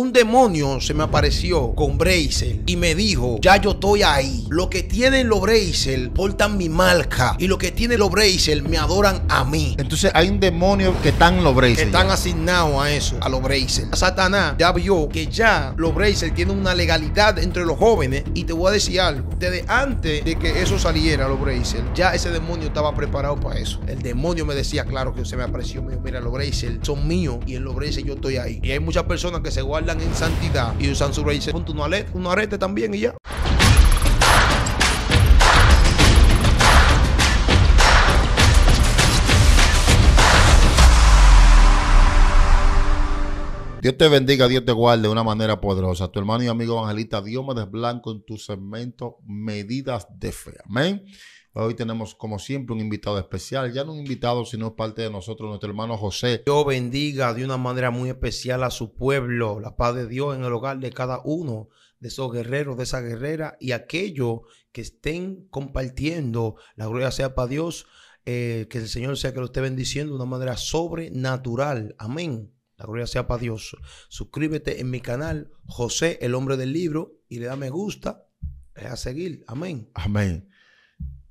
Un demonio se me apareció con Brazel y me dijo, ya yo estoy ahí. Lo que tienen los Brazel portan mi marca y lo que tienen los Brazel me adoran a mí. Entonces hay un demonio que están los Brazel. están asignados a eso, a los Brazel. Satanás ya vio que ya los Brazel tienen una legalidad entre los jóvenes y te voy a decir algo. Desde antes de que eso saliera, los Brazel, ya ese demonio estaba preparado para eso. El demonio me decía, claro que se me apareció, mira, los Brazel son míos y en los Brazel yo estoy ahí. Y hay muchas personas que se guardan en santidad y usan su un un arete también y ya. Dios te bendiga, Dios te guarde de una manera poderosa. Tu hermano y amigo evangelista, Dios me desblanco en tu segmento Medidas de Fe. Amén. Hoy tenemos, como siempre, un invitado especial. Ya no un invitado, sino parte de nosotros, nuestro hermano José. Dios bendiga de una manera muy especial a su pueblo, la paz de Dios en el hogar de cada uno de esos guerreros, de esa guerrera y aquellos que estén compartiendo. La gloria sea para Dios. Eh, que el Señor sea que lo esté bendiciendo de una manera sobrenatural. Amén. La gloria sea para Dios. Suscríbete en mi canal, José, el hombre del libro, y le da me gusta. a seguir. Amén. Amén.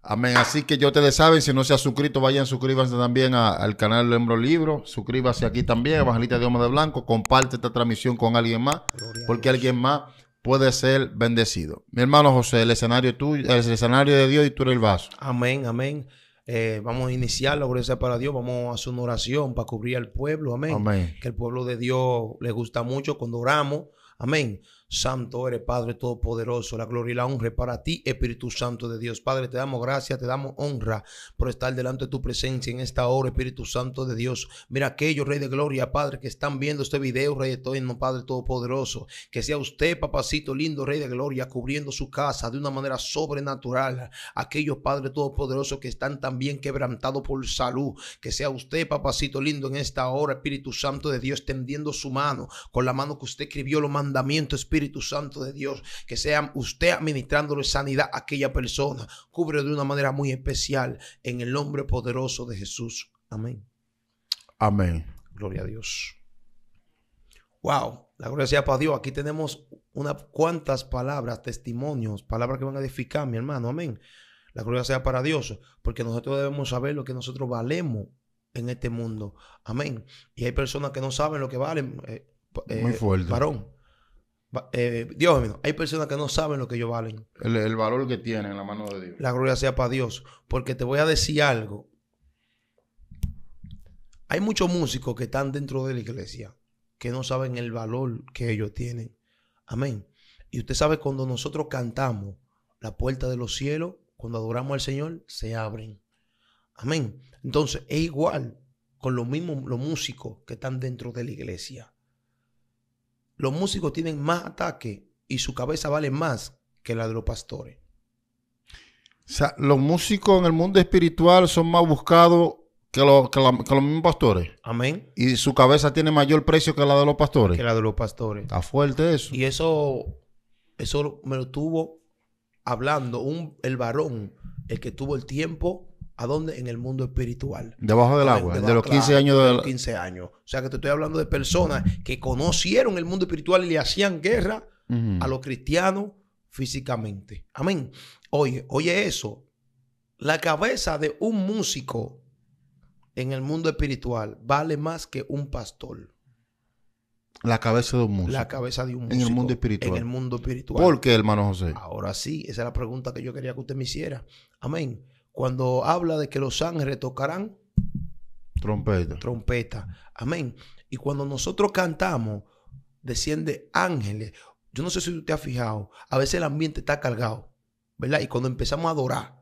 Amén. Así que yo ustedes saben, si no se ha suscrito, vayan, suscríbanse también al canal Lembro Libro. Suscríbase aquí también, Evangelista de de Blanco. Comparte esta transmisión con alguien más, porque alguien más puede ser bendecido. Mi hermano José, el escenario tuyo, el escenario de Dios y tú eres el vaso. Amén, amén. Eh, vamos a iniciar la gloria para Dios. Vamos a hacer una oración para cubrir al pueblo. Amén. amén. Que el pueblo de Dios le gusta mucho cuando oramos. Amén. Santo eres Padre Todopoderoso, la gloria y la honra para ti, Espíritu Santo de Dios. Padre, te damos gracias, te damos honra por estar delante de tu presencia en esta hora, Espíritu Santo de Dios. Mira aquellos, Rey de Gloria, Padre, que están viendo este video, Rey Eterno, Padre Todopoderoso. Que sea usted, papacito lindo, Rey de Gloria, cubriendo su casa de una manera sobrenatural. Aquellos, Padre Todopoderoso, que están también quebrantados por salud. Que sea usted, papacito lindo, en esta hora, Espíritu Santo de Dios, tendiendo su mano, con la mano que usted escribió los mandamientos, Espíritu Espíritu Santo de Dios, que sea usted administrándole sanidad a aquella persona. Cubre de una manera muy especial en el nombre poderoso de Jesús. Amén. Amén. Gloria a Dios. Wow, la gloria sea para Dios. Aquí tenemos unas cuantas palabras, testimonios, palabras que van a edificar, mi hermano. Amén. La gloria sea para Dios, porque nosotros debemos saber lo que nosotros valemos en este mundo. Amén. Y hay personas que no saben lo que valen. Eh, eh, muy fuerte. Varón. Eh, Dios mío, hay personas que no saben lo que ellos valen. El, valor que tienen en la mano de Dios. La gloria sea para Dios. Porque te voy a decir algo. Hay muchos músicos que están dentro de la iglesia que no saben el valor que ellos tienen. Amén. Y usted sabe, cuando nosotros cantamos, la puerta de los cielos, cuando adoramos al Señor, se abren. Amén. Entonces, es igual con los mismos los músicos que están dentro de la iglesia los músicos tienen más ataque y su cabeza vale más que la de los pastores. O sea, los músicos en el mundo espiritual son más buscados que, los mismos pastores. Amén. Y su cabeza tiene mayor precio que la de los pastores. Que la de los pastores. Está fuerte eso. Y eso, eso me lo tuvo hablando un, el varón, el que tuvo el tiempo ¿A dónde? En el mundo espiritual. Debajo del agua, de los 15 años. De los 15 años. O sea que te estoy hablando de personas que conocieron el mundo espiritual y le hacían guerra a los cristianos físicamente. Amén. Oye, oye eso. La cabeza de un músico en el mundo espiritual vale más que un pastor. La cabeza de un músico. La cabeza de un músico. En el mundo espiritual. En el mundo espiritual. ¿Por qué, hermano José? Ahora sí, esa es la pregunta que yo quería que usted me hiciera. Amén cuando habla de que los ángeles tocarán trompeta. Trompeta. Amén. Y cuando nosotros cantamos, desciende ángeles. Yo no sé si usted ha fijado, a veces el ambiente está cargado, ¿verdad? Y cuando empezamos a adorar,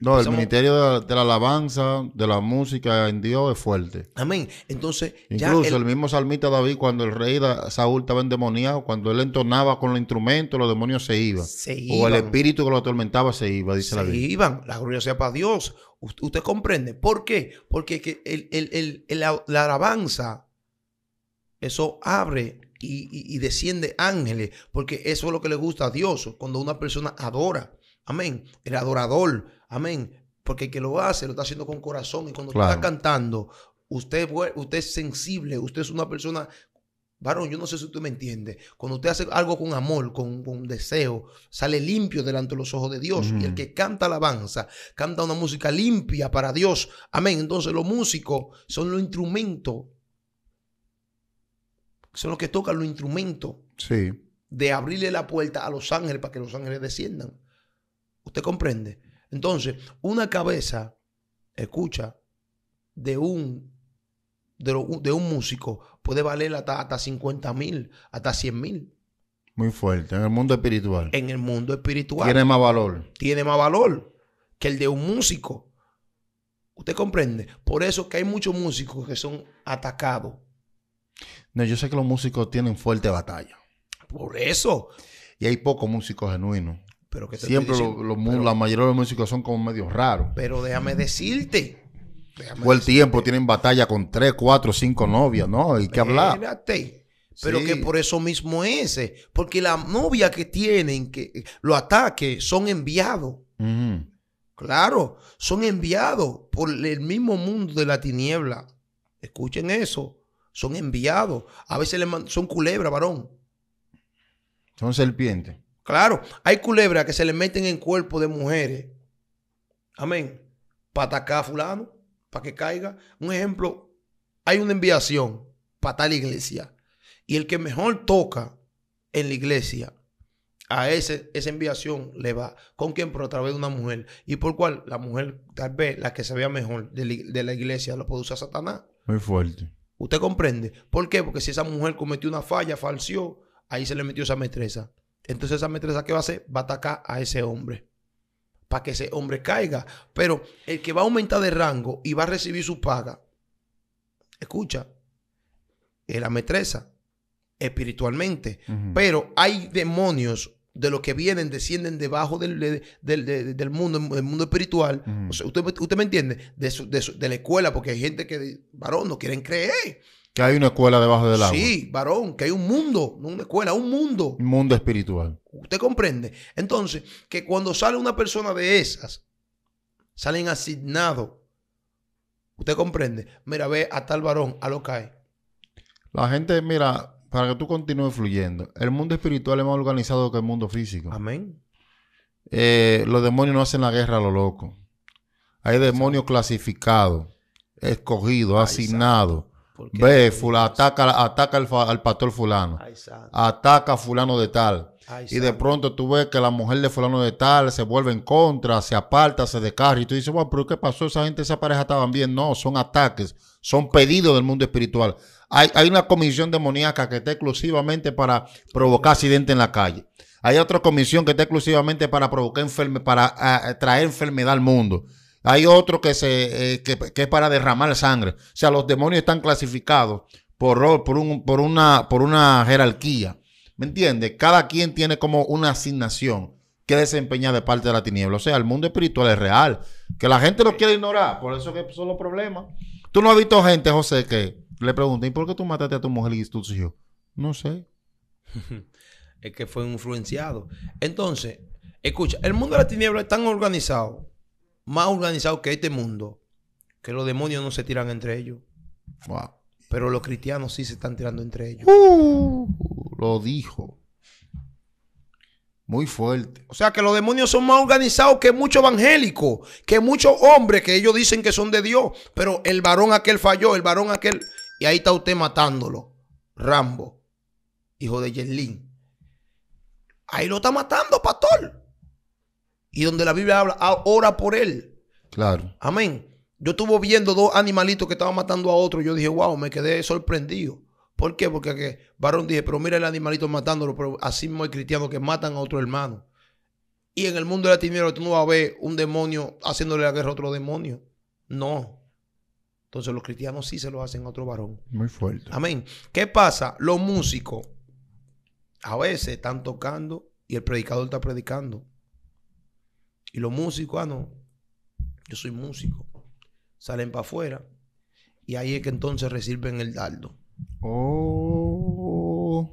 no, el ministerio de la, alabanza, de la música en Dios es fuerte. Amén. Entonces, incluso el... mismo salmista David, cuando el rey Saúl estaba endemoniado, cuando él entonaba con los instrumentos, los demonios se iban. O el espíritu que lo atormentaba se iba, dice se la Se iban. La gloria sea para Dios. Usted, comprende. ¿Por qué? Porque la, alabanza, eso abre y desciende ángeles, porque eso es lo que le gusta a Dios, cuando una persona adora. Amén. El adorador. Amén. Porque el que lo hace lo está haciendo con corazón. Y cuando usted está cantando, usted, usted es sensible. Usted es una persona Varón, yo no sé si usted me entiende. Cuando usted hace algo con amor, con, con deseo, sale limpio delante de los ojos de Dios. Y el que canta alabanza, canta una música limpia para Dios. Amén. Entonces los músicos son los instrumentos. Son los que tocan los instrumentos. Sí. De abrirle la puerta a los ángeles para que los ángeles desciendan. ¿Usted comprende? Entonces, una cabeza, escucha, de un, de, un músico puede valer hasta, 50.000, 50 mil, hasta 100 mil. Muy fuerte, en el mundo espiritual. En el mundo espiritual. Tiene más valor. Tiene más valor que el de un músico. ¿Usted comprende? Por eso que hay muchos músicos que son atacados. No, yo sé que los músicos tienen fuerte batalla. Por eso. Y hay pocos músicos genuinos. Siempre la mayoría de los músicos son como medio raros. Pero déjame decirte. por el tiempo tienen batalla con tres, cuatro, cinco novias, ¿no? Hay que hablar. Pero que por eso mismo es. Porque la novia que tienen, que eh, lo ataque son enviados. Claro, son enviados por el mismo mundo de la tiniebla. Escuchen eso. Son enviados. A veces son culebras varón. Son serpientes. Claro, hay culebras que se le meten en cuerpo de mujeres. Amén. Para atacar a fulano, para que caiga. Un ejemplo, hay una enviación para tal iglesia. Y el que mejor toca en la iglesia, a ese, esa enviación le va. ¿Con quién? Pero a través de una mujer. ¿Y por cual La mujer, tal vez la que se vea mejor de la iglesia, lo produce usar Satanás. Muy fuerte. ¿Usted comprende? ¿Por qué? Porque si esa mujer cometió una falla, falció, ahí se le metió esa maestresa. Entonces esa metresa que va a hacer va a atacar a ese hombre para que ese hombre caiga. Pero el que va a aumentar de rango y va a recibir su paga, escucha, es la metresa espiritualmente. Pero hay demonios de los que vienen, descienden debajo del, mundo, del mundo espiritual. usted, usted, me entiende, de, de, la escuela, porque hay gente que, varón, no quieren creer. Que hay una escuela debajo del agua. Sí, varón, que hay un mundo, no una escuela, un mundo. Un mundo espiritual. Usted comprende. Entonces, que cuando sale una persona de esas, salen asignados. Usted comprende. Mira, ve a tal varón, a lo que hay. La gente, mira, para que tú continúes fluyendo, el mundo espiritual es más organizado que el mundo físico. Amén. Eh, los demonios no hacen la guerra a lo loco. Hay demonios clasificados, escogidos, asignados Ve, fula, ataca, ataca al, pastor fulano. ataca a fulano de tal. y de pronto tú ves que la mujer de fulano de tal se vuelve en contra, se aparta, se descarga. Y tú dices, bueno, pero ¿qué pasó? Esa gente, esa pareja estaban bien. No, son ataques, son pedidos del mundo espiritual. Hay, una comisión demoníaca que está exclusivamente para provocar accidentes en la calle. Hay otra comisión que está exclusivamente para provocar enferme, para ah, traer enfermedad al mundo. Hay otro que, se, eh, es para derramar sangre. O sea, los demonios están clasificados por, por, un, por, una, por una jerarquía. ¿Me entiendes? Cada quien tiene como una asignación que desempeña de parte de la tiniebla. O sea, el mundo espiritual es real. Que la gente lo quiere ignorar. Por eso que son los problemas. Tú no has visto gente, José, que le preguntan, ¿y por qué tú mataste a tu mujer y No sé. es que fue influenciado. Entonces, escucha, el mundo de la tiniebla es tan organizado más organizados que este mundo, que los demonios no se tiran entre ellos. Pero los cristianos sí se están tirando entre ellos. Uh, lo dijo. Muy fuerte. O sea que los demonios son más organizados que muchos evangélicos, que muchos hombres que ellos dicen que son de Dios. Pero el varón aquel falló, el varón aquel. Y ahí está usted matándolo. Rambo, hijo de Yerlín. Ahí lo está matando, pastor y donde la Biblia habla, ah, ora por él. Claro. Amén. Yo estuve viendo dos animalitos que estaban matando a otro. Yo dije, wow, me quedé sorprendido. ¿Por qué? Porque que, varón dije, pero mira el animalito matándolo, pero así mismo hay cristianos que matan a otro hermano. Y en el mundo de la tú no vas a ver un demonio haciéndole la guerra a otro demonio. No. Entonces los cristianos sí se lo hacen a otro varón. Muy fuerte. Amén. ¿Qué pasa? Los músicos a veces están tocando y el predicador está predicando. Y los músicos, ah, no, yo soy músico. Salen para afuera y ahí es que entonces reciben el dardo. Oh.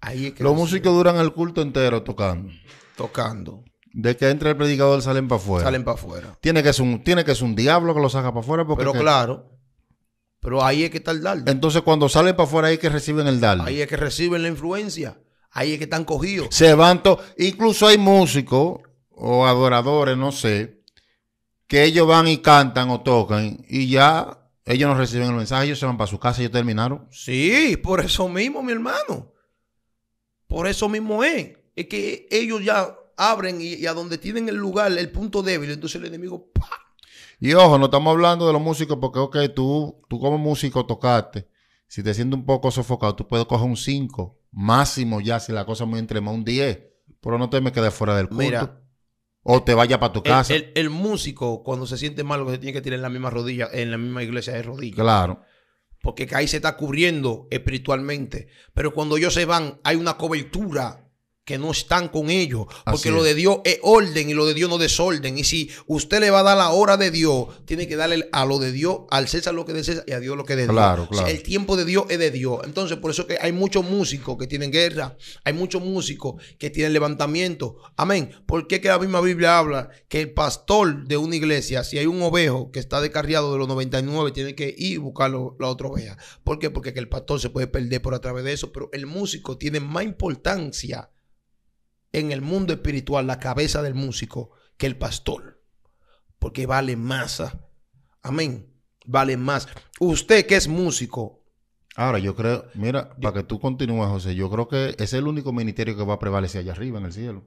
Ahí es que los músicos duran el culto entero tocando. Tocando. De que entra el predicador salen para afuera. Salen para afuera. Tiene que ser un, tiene que un diablo que lo saca para afuera. Pero claro. Pero ahí es que está el dardo. Entonces cuando salen para afuera ahí es que reciben el dardo. Ahí es que reciben la influencia. Ahí es que están cogidos. Se van Incluso hay músicos o adoradores, no sé, que ellos van y cantan o tocan y ya ellos no reciben el mensaje, ellos se van para su casa, y ellos terminaron. Sí, por eso mismo, mi hermano. Por eso mismo es. Es que ellos ya abren y, a donde tienen el lugar, el punto débil, entonces el enemigo... Y ojo, no estamos hablando de los músicos porque, ok, tú, tú como músico tocaste. Si te sientes un poco sofocado, tú puedes coger un 5, máximo ya, si la cosa muy más, un 10. Pero no te me quedes fuera del culto. O te vaya para tu casa. El, músico, cuando se siente mal, se tiene que tirar en la misma rodilla, en la misma iglesia de rodillas. Claro. Porque ahí se está cubriendo espiritualmente. Pero cuando ellos se van, hay una cobertura que no están con ellos. Porque lo de Dios es orden y lo de Dios no desorden. Y si usted le va a dar la hora de Dios, tiene que darle a lo de Dios, al César lo que de César y a Dios lo que de Dios. Claro, claro. el tiempo de Dios es de Dios. Entonces, por eso que hay muchos músicos que tienen guerra, hay muchos músicos que tienen levantamiento. Amén. Porque que la misma Biblia habla que el pastor de una iglesia, si hay un ovejo que está descarriado de los 99, tiene que ir y buscar la otra oveja. ¿Por qué? Porque el pastor se puede perder por a través de eso, pero el músico tiene más importancia en el mundo espiritual la cabeza del músico que el pastor. Porque vale más. Ah. Amén. Vale más. Usted que es músico. Ahora, yo creo, mira, para que tú continúes, José, yo creo que es el único ministerio que va a prevalecer allá arriba en el cielo.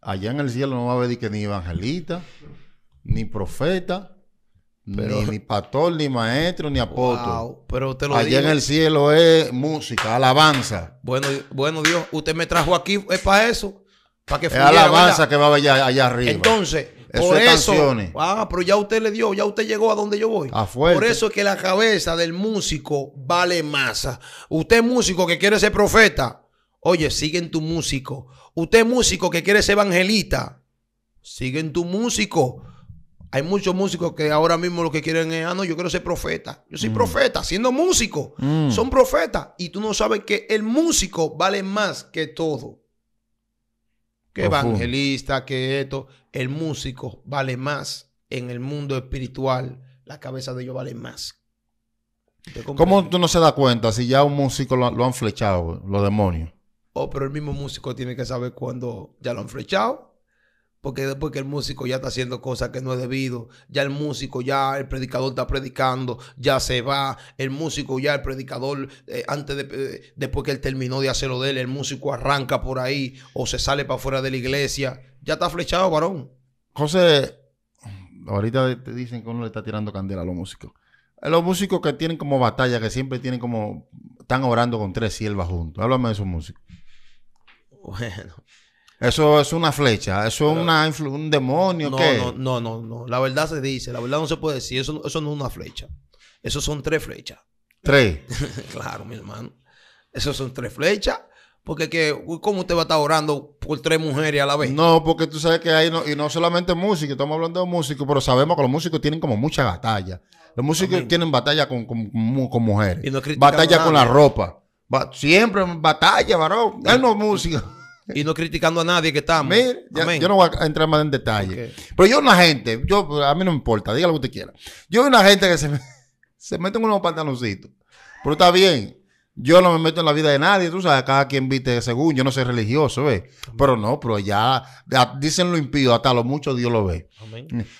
Allá en el cielo no va a haber que ni evangelista, ni profeta, pero... Ni, pastor, ni maestro, ni apóstol. Allí pero lo Allá en el cielo es música, alabanza. Bueno, bueno Dios, usted me trajo aquí, es para eso. Para que Es alabanza que va allá, allá arriba. Entonces, eso por eso. Ah, pero ya usted le dio, ya usted llegó a donde yo voy. por eso es que la cabeza del músico vale masa. Usted músico que quiere ser profeta, oye, sigue en tu músico. Usted músico que quiere ser evangelista, sigue en tu músico. Hay muchos músicos que ahora mismo lo que quieren es, ah, no, yo quiero ser profeta. Yo soy mm. profeta, siendo músico. Mm. Son profetas. Y tú no sabes que el músico vale más que todo. Que evangelista, que esto. El músico vale más en el mundo espiritual. La cabeza de ellos vale más. ¿Cómo tú no se das cuenta si ya un músico lo, han flechado, los demonios? Oh, pero el mismo músico tiene que saber cuándo ya lo han flechado porque después que el músico ya está haciendo cosas que no es debido, ya el músico, ya el predicador está predicando, ya se va, el músico, ya el predicador, eh, antes de, eh, después que él terminó de hacerlo de él, el músico arranca por ahí o se sale para fuera de la iglesia, ya está flechado, varón. José, ahorita te dicen que uno le está tirando candela a los músicos. Eh, los músicos que tienen como batalla, que siempre tienen como, están orando con tres siervas juntos. Háblame de esos músicos. Bueno. Eso es una flecha, eso es una un demonio. No, no, no, no, La verdad se dice, la verdad no se puede decir. Eso, eso no es una flecha. Eso son tres flechas. Tres. claro, mi hermano. Esos son tres flechas. Porque que, ¿cómo usted va a estar orando por tres mujeres a la vez? No, porque tú sabes que hay, no, y no solamente músicos, estamos hablando de músicos, pero sabemos que los músicos tienen como mucha batalla. Los músicos tienen batalla con, con, mujeres. batalla con la ropa. siempre batalla, varón. no es y no criticando a nadie que estamos. Mire, yo no voy a entrar más en detalle. Pero yo una gente, yo a mí no me importa, diga lo que usted quiera. Yo una gente que se, se mete en unos pantaloncitos. Pero está bien. Yo no me meto en la vida de nadie, tú sabes, cada quien viste según, yo no soy religioso, ¿ves? Pero no, pero ya, dicen lo impío, hasta lo mucho Dios lo ve.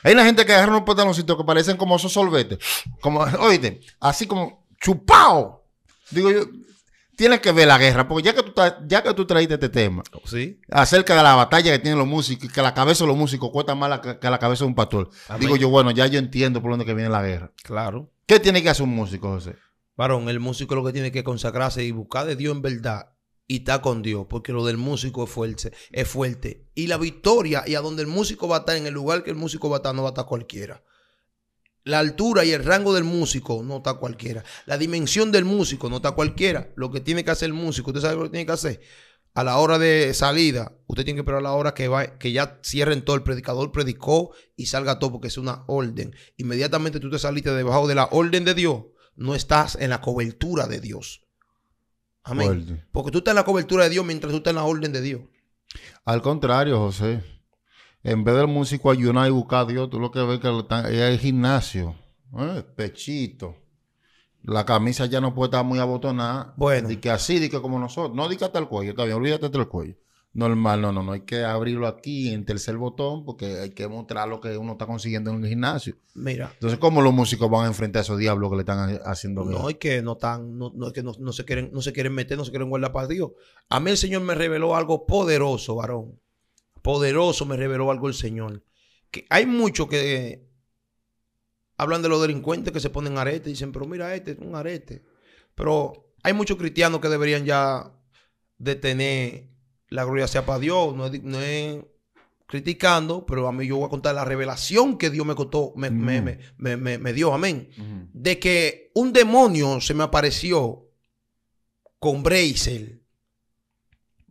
Hay una gente que agarra unos pantaloncitos que parecen como esos solvetes. como, oíste, así como chupao. Digo yo, Tienes que ver la guerra, porque ya que tú, ya que tú traíste este tema acerca de la batalla que tienen los músicos, que la cabeza de los músicos cuesta más que la cabeza de un pastor, digo yo, bueno, ya yo entiendo por dónde que viene la guerra. Claro. ¿Qué tiene que hacer un músico, José? Varón, el músico lo que tiene que consagrarse y buscar de Dios en verdad y estar con Dios, porque lo del músico es fuerte, es fuerte. Y la victoria y a donde el músico va a estar, en el lugar que el músico va a estar, no va a estar cualquiera. La altura y el rango del músico no está cualquiera. La dimensión del músico no está cualquiera. Lo que tiene que hacer el músico, usted sabe lo que tiene que hacer. A la hora de salida, usted tiene que esperar a la hora que, va, que ya cierren todo. El predicador predicó y salga todo porque es una orden. Inmediatamente tú te saliste debajo de la orden de Dios. No estás en la cobertura de Dios. Amén. Porque tú estás en la cobertura de Dios mientras tú estás en la orden de Dios. Al contrario, José en vez del músico ayunar y buscar a Dios, tú lo que ves que el gimnasio, ¿eh? pechito. La camisa ya no puede estar muy abotonada. Bueno. Y que así, di como nosotros. No di que hasta el cuello, está bien, olvídate del cuello. Normal, no, no, no. Hay que abrirlo aquí en tercer botón porque hay que mostrar lo que uno está consiguiendo en el gimnasio. Mira. Entonces, ¿cómo los músicos van a enfrentar a esos diablos que le están haciendo? No, es que no están, no, es que no, se quieren, no se quieren meter, no se quieren guardar para Dios. A mí el Señor me reveló algo poderoso, varón poderoso me reveló algo el Señor. Que hay muchos que hablan de los delincuentes que se ponen aretes y dicen, pero mira este, es un arete. Pero hay muchos cristianos que deberían ya detener la gloria sea para Dios. No es, criticando, pero a mí yo voy a contar la revelación que Dios me contó, me, me, dio, amén. De que un demonio se me apareció con Brazel.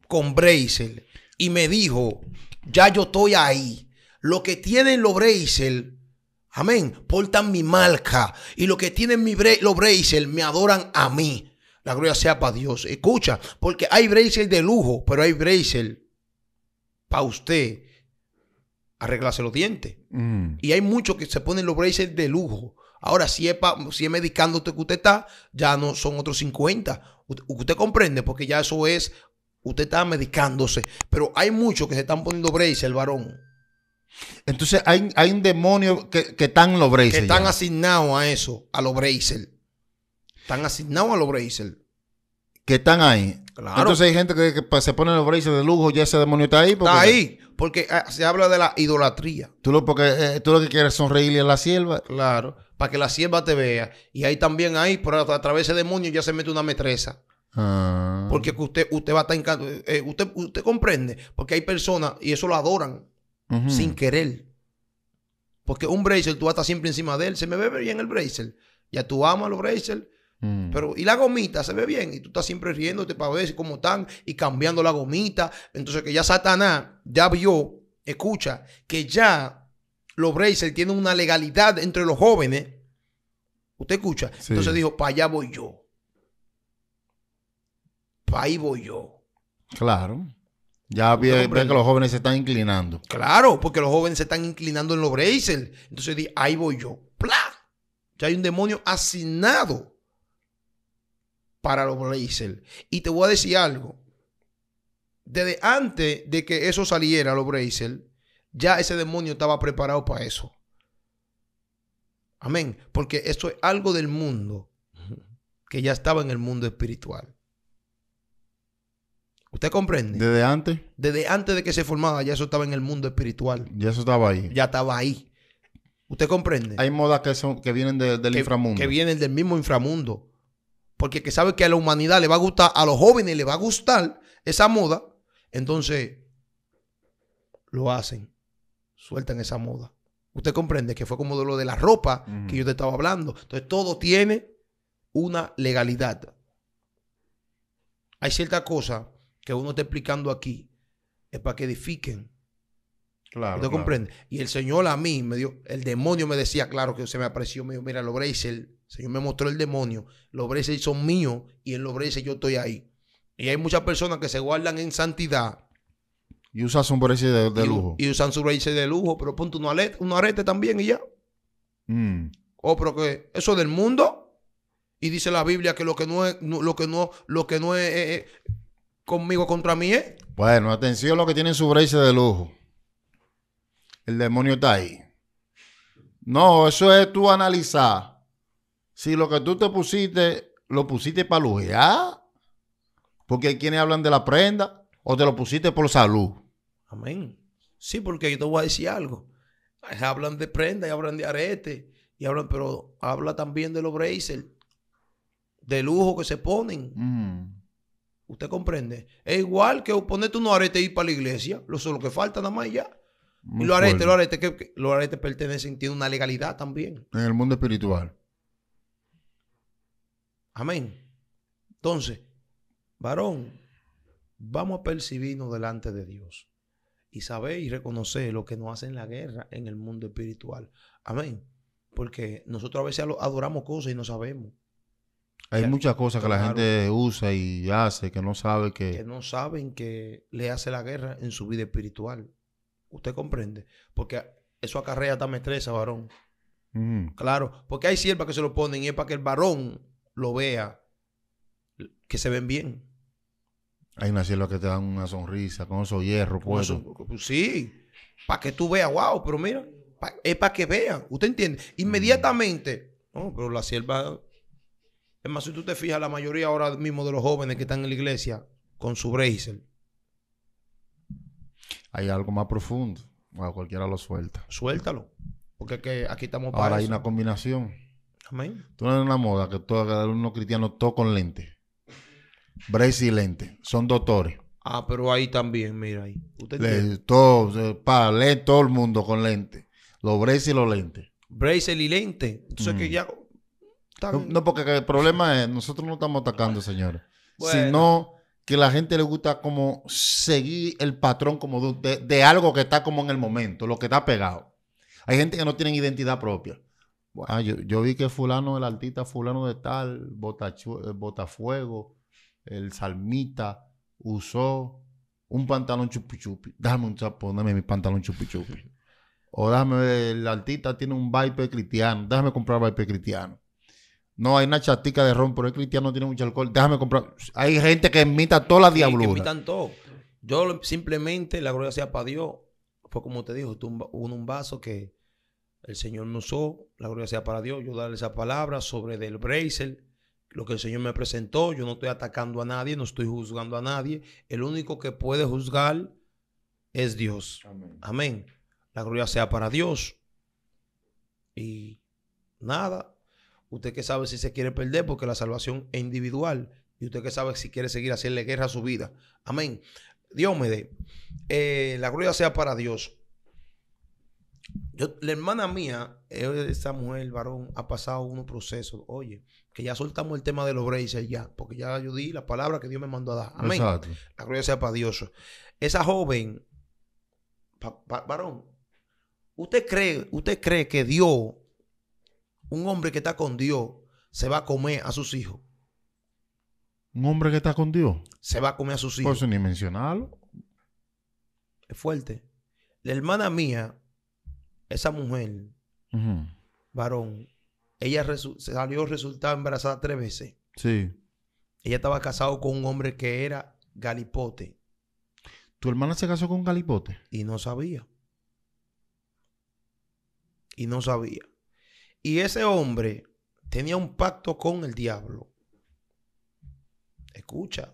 Con Brazel y me dijo, ya yo estoy ahí. Lo que tienen los Brazel, amén, portan mi marca. Y lo que tienen mi los Brazel me adoran a mí. La gloria sea para Dios. Escucha, porque hay Brazel de lujo, pero hay Brazel para usted arreglarse los dientes. Mm. Y hay muchos que se ponen los braces de lujo. Ahora, si es, si medicándote que usted está, ya no son otros 50. usted comprende, porque ya eso es Usted está medicándose. Pero hay muchos que se están poniendo brace, el varón. Entonces hay, un demonio que, que están los braces. Que están asignados a eso, a los braces. Están asignados a los braces. Que están ahí. Claro. Entonces hay gente que, se pone los braces de lujo, ya ese demonio está ahí. está ahí, porque ah, se habla de la idolatría. Tú lo, porque, eh, lo que quieres es sonreírle a la sierva. Claro, para que la sierva te vea. Y ahí también hay, pero a, través de ese demonio ya se mete una maestresa. Ah. Porque usted, usted va a estar encantado. Eh, eh, usted, usted comprende. Porque hay personas, y eso lo adoran, sin querer. Porque un bracer, tú vas a estar siempre encima de él. Se me ve bien el bracer. Ya tú amas los bracer. Mm. Pero, y la gomita se ve bien, y tú estás siempre riéndote para ver cómo están y cambiando la gomita. Entonces, que ya Satanás ya vio, escucha, que ya los bracer tienen una legalidad entre los jóvenes. Usted escucha. Entonces dijo: Para allá voy yo ahí voy yo. Claro. Ya ve que los jóvenes se están inclinando. Claro, porque los jóvenes se están inclinando en los braces. Entonces di, ahí voy yo. Ya hay un demonio asignado para los braces. Y te voy a decir algo. Desde antes de que eso saliera, los braces, ya ese demonio estaba preparado para eso. Amén. Porque esto es algo del mundo que ya estaba en el mundo espiritual. ¿Usted comprende? Desde antes. Desde antes de que se formaba. ya eso estaba en el mundo espiritual. Ya eso estaba ahí. Ya estaba ahí. ¿Usted comprende? Hay modas que, son, que vienen del inframundo. Que vienen del mismo inframundo. Porque que sabe que a la humanidad le va a gustar, a los jóvenes le va a gustar esa moda, entonces lo hacen. Sueltan esa moda. Usted comprende que fue como lo de la ropa que yo te estaba hablando. Entonces todo tiene una legalidad. Hay cierta cosa que uno está explicando aquí es para que edifiquen. Claro. ¿Usted comprende? Y el Señor a mí me dio, el demonio me decía, claro, que se me apareció, me mira, los braces, el Señor me mostró el demonio, los braces son míos y en los braces yo estoy ahí. Y hay muchas personas que se guardan en santidad. Y usan su braces de, lujo. Y, usan su braces de lujo, pero ponte un arete, un arete también y ya. Mm. O oh, pero que eso del mundo. Y dice la Biblia que lo que no es, lo que no, lo que no es, eh, eh, conmigo contra mí, ¿eh? Bueno, atención lo que tienen su brace de lujo. El demonio está ahí. No, eso es tú analizar. Si lo que tú te pusiste, lo pusiste para lujear. Porque hay quienes hablan de la prenda. O te lo pusiste por salud. Amén. Sí, porque yo te voy a decir algo. Hablan de prenda y hablan de arete. Y hablan, pero habla también de los braces. De lujo que se ponen. Mm. ¿Usted comprende? Es igual que ponerte unos aretes y ir para la iglesia. Lo solo que falta nada más y ya. y los aretes, los aretes, que, lo los aretes pertenecen, tienen una legalidad también. En el mundo espiritual. Amén. Entonces, varón, vamos a percibirnos delante de Dios y saber y reconocer lo que nos hace en la guerra en el mundo espiritual. Amén. Porque nosotros a veces adoramos cosas y no sabemos. Hay muchas cosas que la gente usa y hace que no sabe que... Que no saben que le hace la guerra en su vida espiritual. Usted comprende. Porque eso acarrea también estresa, varón. Claro, porque hay siervas que se lo ponen y es para que el varón lo vea, que se ven bien. Hay una sierva que te dan una sonrisa con esos hierros puestos. Pues, sí, para que tú veas, wow, pero mira, es para que vean. ¿Usted entiende? Inmediatamente, no, pero la sierva es más, si tú te fijas, la mayoría ahora mismo de los jóvenes que están en la iglesia con su bracer. Hay algo más profundo. cualquiera lo suelta. Suéltalo. Porque aquí estamos para Ahora hay una combinación. Amén. Tú no eres una moda que todos los alumnos cristianos todo con lente. Brace y lente. Son doctores. Ah, pero ahí también, mira ahí. ¿Usted todo, para leer todo el mundo con lente. Los braces y los lentes. Brace y lente. Entonces mm. que ya no, porque el problema es, nosotros no estamos atacando, señores. Sino que la gente le gusta como seguir el patrón como de, algo que está como en el momento, lo que está pegado. Hay gente que no tiene identidad propia. Ah, yo, vi que fulano, el artista fulano de tal, eh, Botafuego, el salmita, usó un pantalón chupi chupi. Dame un chapo, dame mi pantalón chupi chupi. O dame, el artista tiene un viper cristiano, déjame comprar viper cristiano. No, hay una chatica de ron, pero el cristiano tiene mucho alcohol. Déjame comprar. Hay gente que imita toda la sí, diablura. todo. Yo simplemente, la gloria sea para Dios, fue como te dijo, hubo un vaso que el Señor no usó, la gloria sea para Dios, yo darle esa palabra sobre del bracer, lo que el Señor me presentó, yo no estoy atacando a nadie, no estoy juzgando a nadie, el único que puede juzgar es Dios. Amén. Amén. La gloria sea para Dios. Y nada, Usted que sabe si se quiere perder, porque la salvación es individual. Y usted que sabe si quiere seguir haciéndole guerra a su vida. Amén. Dios me eh, dé. la gloria sea para Dios. Yo, la hermana mía, eh, esa mujer, varón, ha pasado unos procesos. Oye, que ya soltamos el tema de los braces ya, porque ya yo di la palabra que Dios me mandó a dar. Amén. La gloria sea para Dios. Esa joven, varón, ¿usted cree, ¿usted cree que Dios un hombre que está con Dios se va a comer a sus hijos. Un hombre que está con Dios. Se va a comer a sus hijos. Por eso ni mencionarlo. Es fuerte. La hermana mía, esa mujer, varón, ella salió resultada embarazada tres veces. Sí. Ella estaba casada con un hombre que era galipote. ¿Tu hermana se casó con galipote? Y no sabía. Y no sabía. Y ese hombre tenía un pacto con el diablo. Escucha,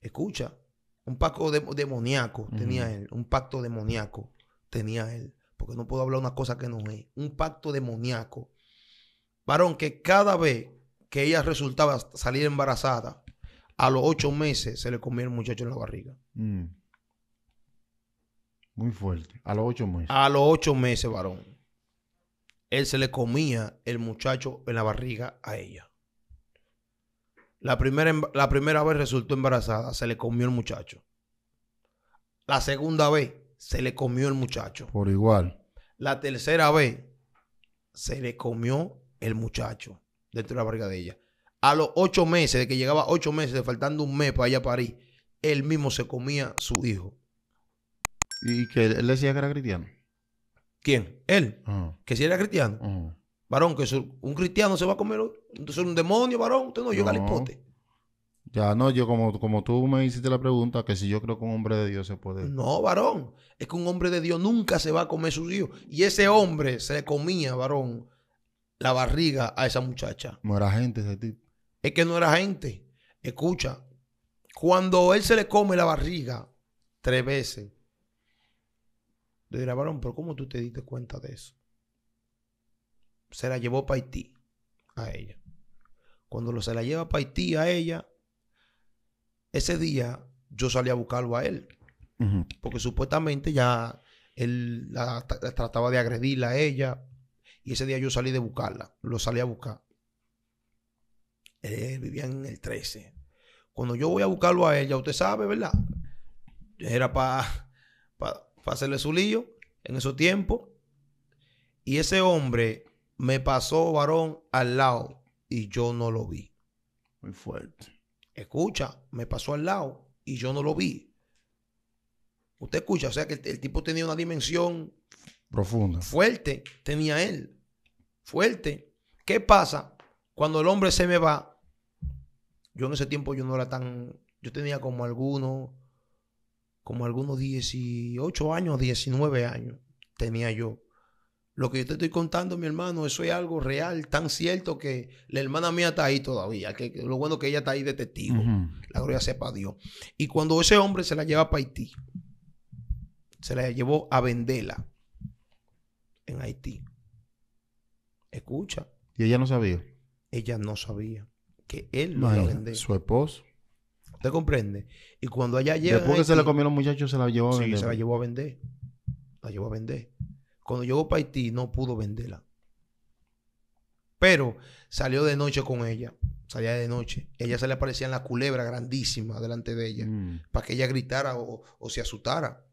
escucha. Un pacto demoníaco tenía él, un pacto demoníaco tenía él. Porque no puedo hablar una cosa que no es. Un pacto demoníaco. Varón, que cada vez que ella resultaba salir embarazada, a los ocho meses se le comía el muchacho en la barriga. Mm. Muy fuerte. A los ocho meses. A los ocho meses, varón él se le comía el muchacho en la barriga a ella. La primera, la primera vez resultó embarazada, se le comió el muchacho. La segunda vez se le comió el muchacho. Por igual. La tercera vez se le comió el muchacho dentro de la barriga de ella. A los ocho meses, de que llegaba ocho meses, faltando un mes para ir a París, él mismo se comía su hijo. ¿Y que él decía que era cristiano? ¿Quién? Él, mm. que si era cristiano. Mm. Varón, que un cristiano se va a comer Entonces, un demonio, varón. Usted no, yo galipote. Ya, no, yo como, como tú me hiciste la pregunta, que si yo creo que un hombre de Dios se puede. No, varón. Es que un hombre de Dios nunca se va a comer su dios. Y ese hombre se le comía, varón, la barriga a esa muchacha. No era gente ese tipo. Es que no era gente. Escucha, cuando él se le come la barriga tres veces, le varón, pero ¿cómo tú te diste cuenta de eso? Se la llevó para Haití, a ella. Cuando lo, se la lleva para Haití, a ella, ese día yo salí a buscarlo a él. Porque supuestamente ya él la, trataba de agredirla a ella. Y ese día yo salí de buscarla. Lo salí a buscar. Él vivía en el 13. Cuando yo voy a buscarlo a ella, usted sabe, ¿verdad? Era para hacerle su lío en esos tiempos. Y ese hombre me pasó varón al lado y yo no lo vi. Muy fuerte. Escucha, me pasó al lado y yo no lo vi. Usted escucha, o sea que el, tipo tenía una dimensión profunda. Fuerte, tenía él. Fuerte. ¿Qué pasa? Cuando el hombre se me va, yo en ese tiempo yo no era tan, yo tenía como algunos como algunos 18 años, 19 años tenía yo. Lo que yo te estoy contando, mi hermano, eso es algo real, tan cierto que la hermana mía está ahí todavía. Que, lo bueno que ella está ahí de testigo. La gloria sepa Dios. Y cuando ese hombre se la lleva para Haití, se la llevó a venderla en Haití. Escucha. ¿Y ella no sabía? Ella no sabía que él lo no, iba a vender. ¿Su esposo? ¿Usted comprende? Y cuando allá llega. Después que se la comió los muchachos, se la llevó a vender. se la llevó a vender. La llevó a vender. Cuando llegó para Haití, no pudo venderla. Pero salió de noche con ella. Salía de noche. Ella se le aparecía en la culebra grandísima delante de ella. Mm. Para que ella gritara o, se asustara.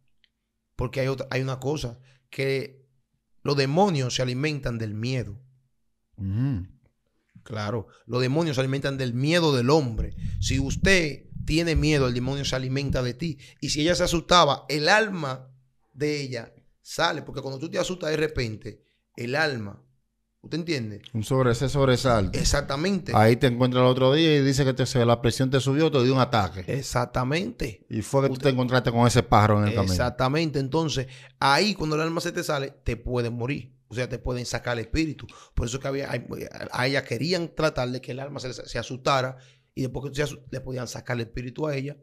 Porque hay, una cosa: que los demonios se alimentan del miedo. Claro, los demonios se alimentan del miedo del hombre. Si usted tiene miedo, el demonio se alimenta de ti. Y si ella se asustaba, el alma de ella sale, porque cuando tú te asustas de repente, el alma, ¿usted entiende? Un sobre ese sobresalto. Exactamente. Ahí te encuentra el otro día y dice que te, la presión te subió, te dio un ataque. Exactamente. Y fue que tú te encontraste con ese pájaro en el camino. Exactamente. Entonces, ahí cuando el alma se te sale, te pueden morir. O sea, te pueden sacar el espíritu. Por eso que había, a, ella querían tratar de que el alma se, se asustara y después le podían sacar el espíritu a ella,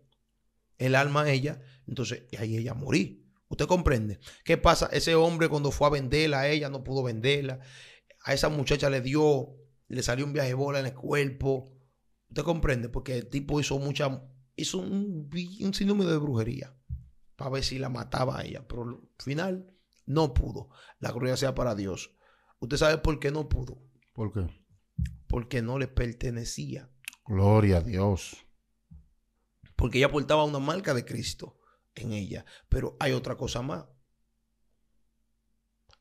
el alma a ella, entonces ahí ella morí. ¿Usted comprende? ¿Qué pasa? Ese hombre cuando fue a venderla a ella, no pudo venderla. A esa muchacha le dio, le salió un viaje bola en el cuerpo. ¿Usted comprende? Porque el tipo hizo mucha, hizo un, un de brujería para ver si la mataba a ella. Pero al final no pudo. La gloria sea para Dios. ¿Usted sabe por qué no pudo? ¿Por qué? Porque no le pertenecía. Gloria a Dios. Porque ella portaba una marca de Cristo en ella. Pero hay otra cosa más.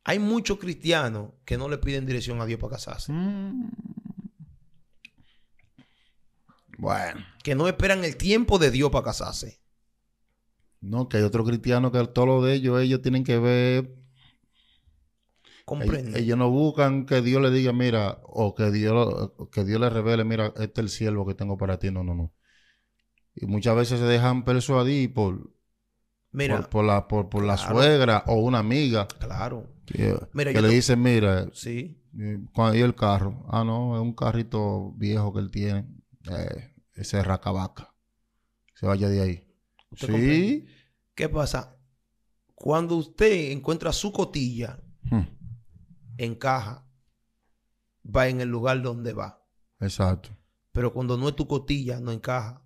Hay muchos cristianos que no le piden dirección a Dios para casarse. Mm. Bueno. Que no esperan el tiempo de Dios para casarse. No, que hay otro cristiano que todo lo de ellos, ellos tienen que ver ellos, no buscan que Dios le diga, mira, o que Dios, que Dios le revele, mira, este es el siervo que tengo para ti. No, no, no. Y muchas veces se dejan persuadir por, mira, por, la, por, la suegra o una amiga. Claro. Que, le dicen, mira, sí. cuando el carro, ah, no, es un carrito viejo que él tiene. Eh, ese es racabaca. Se vaya de ahí. sí. ¿Qué pasa? Cuando usted encuentra su cotilla, hmm encaja, va en el lugar donde va. Exacto. Pero cuando no es tu cotilla, no encaja.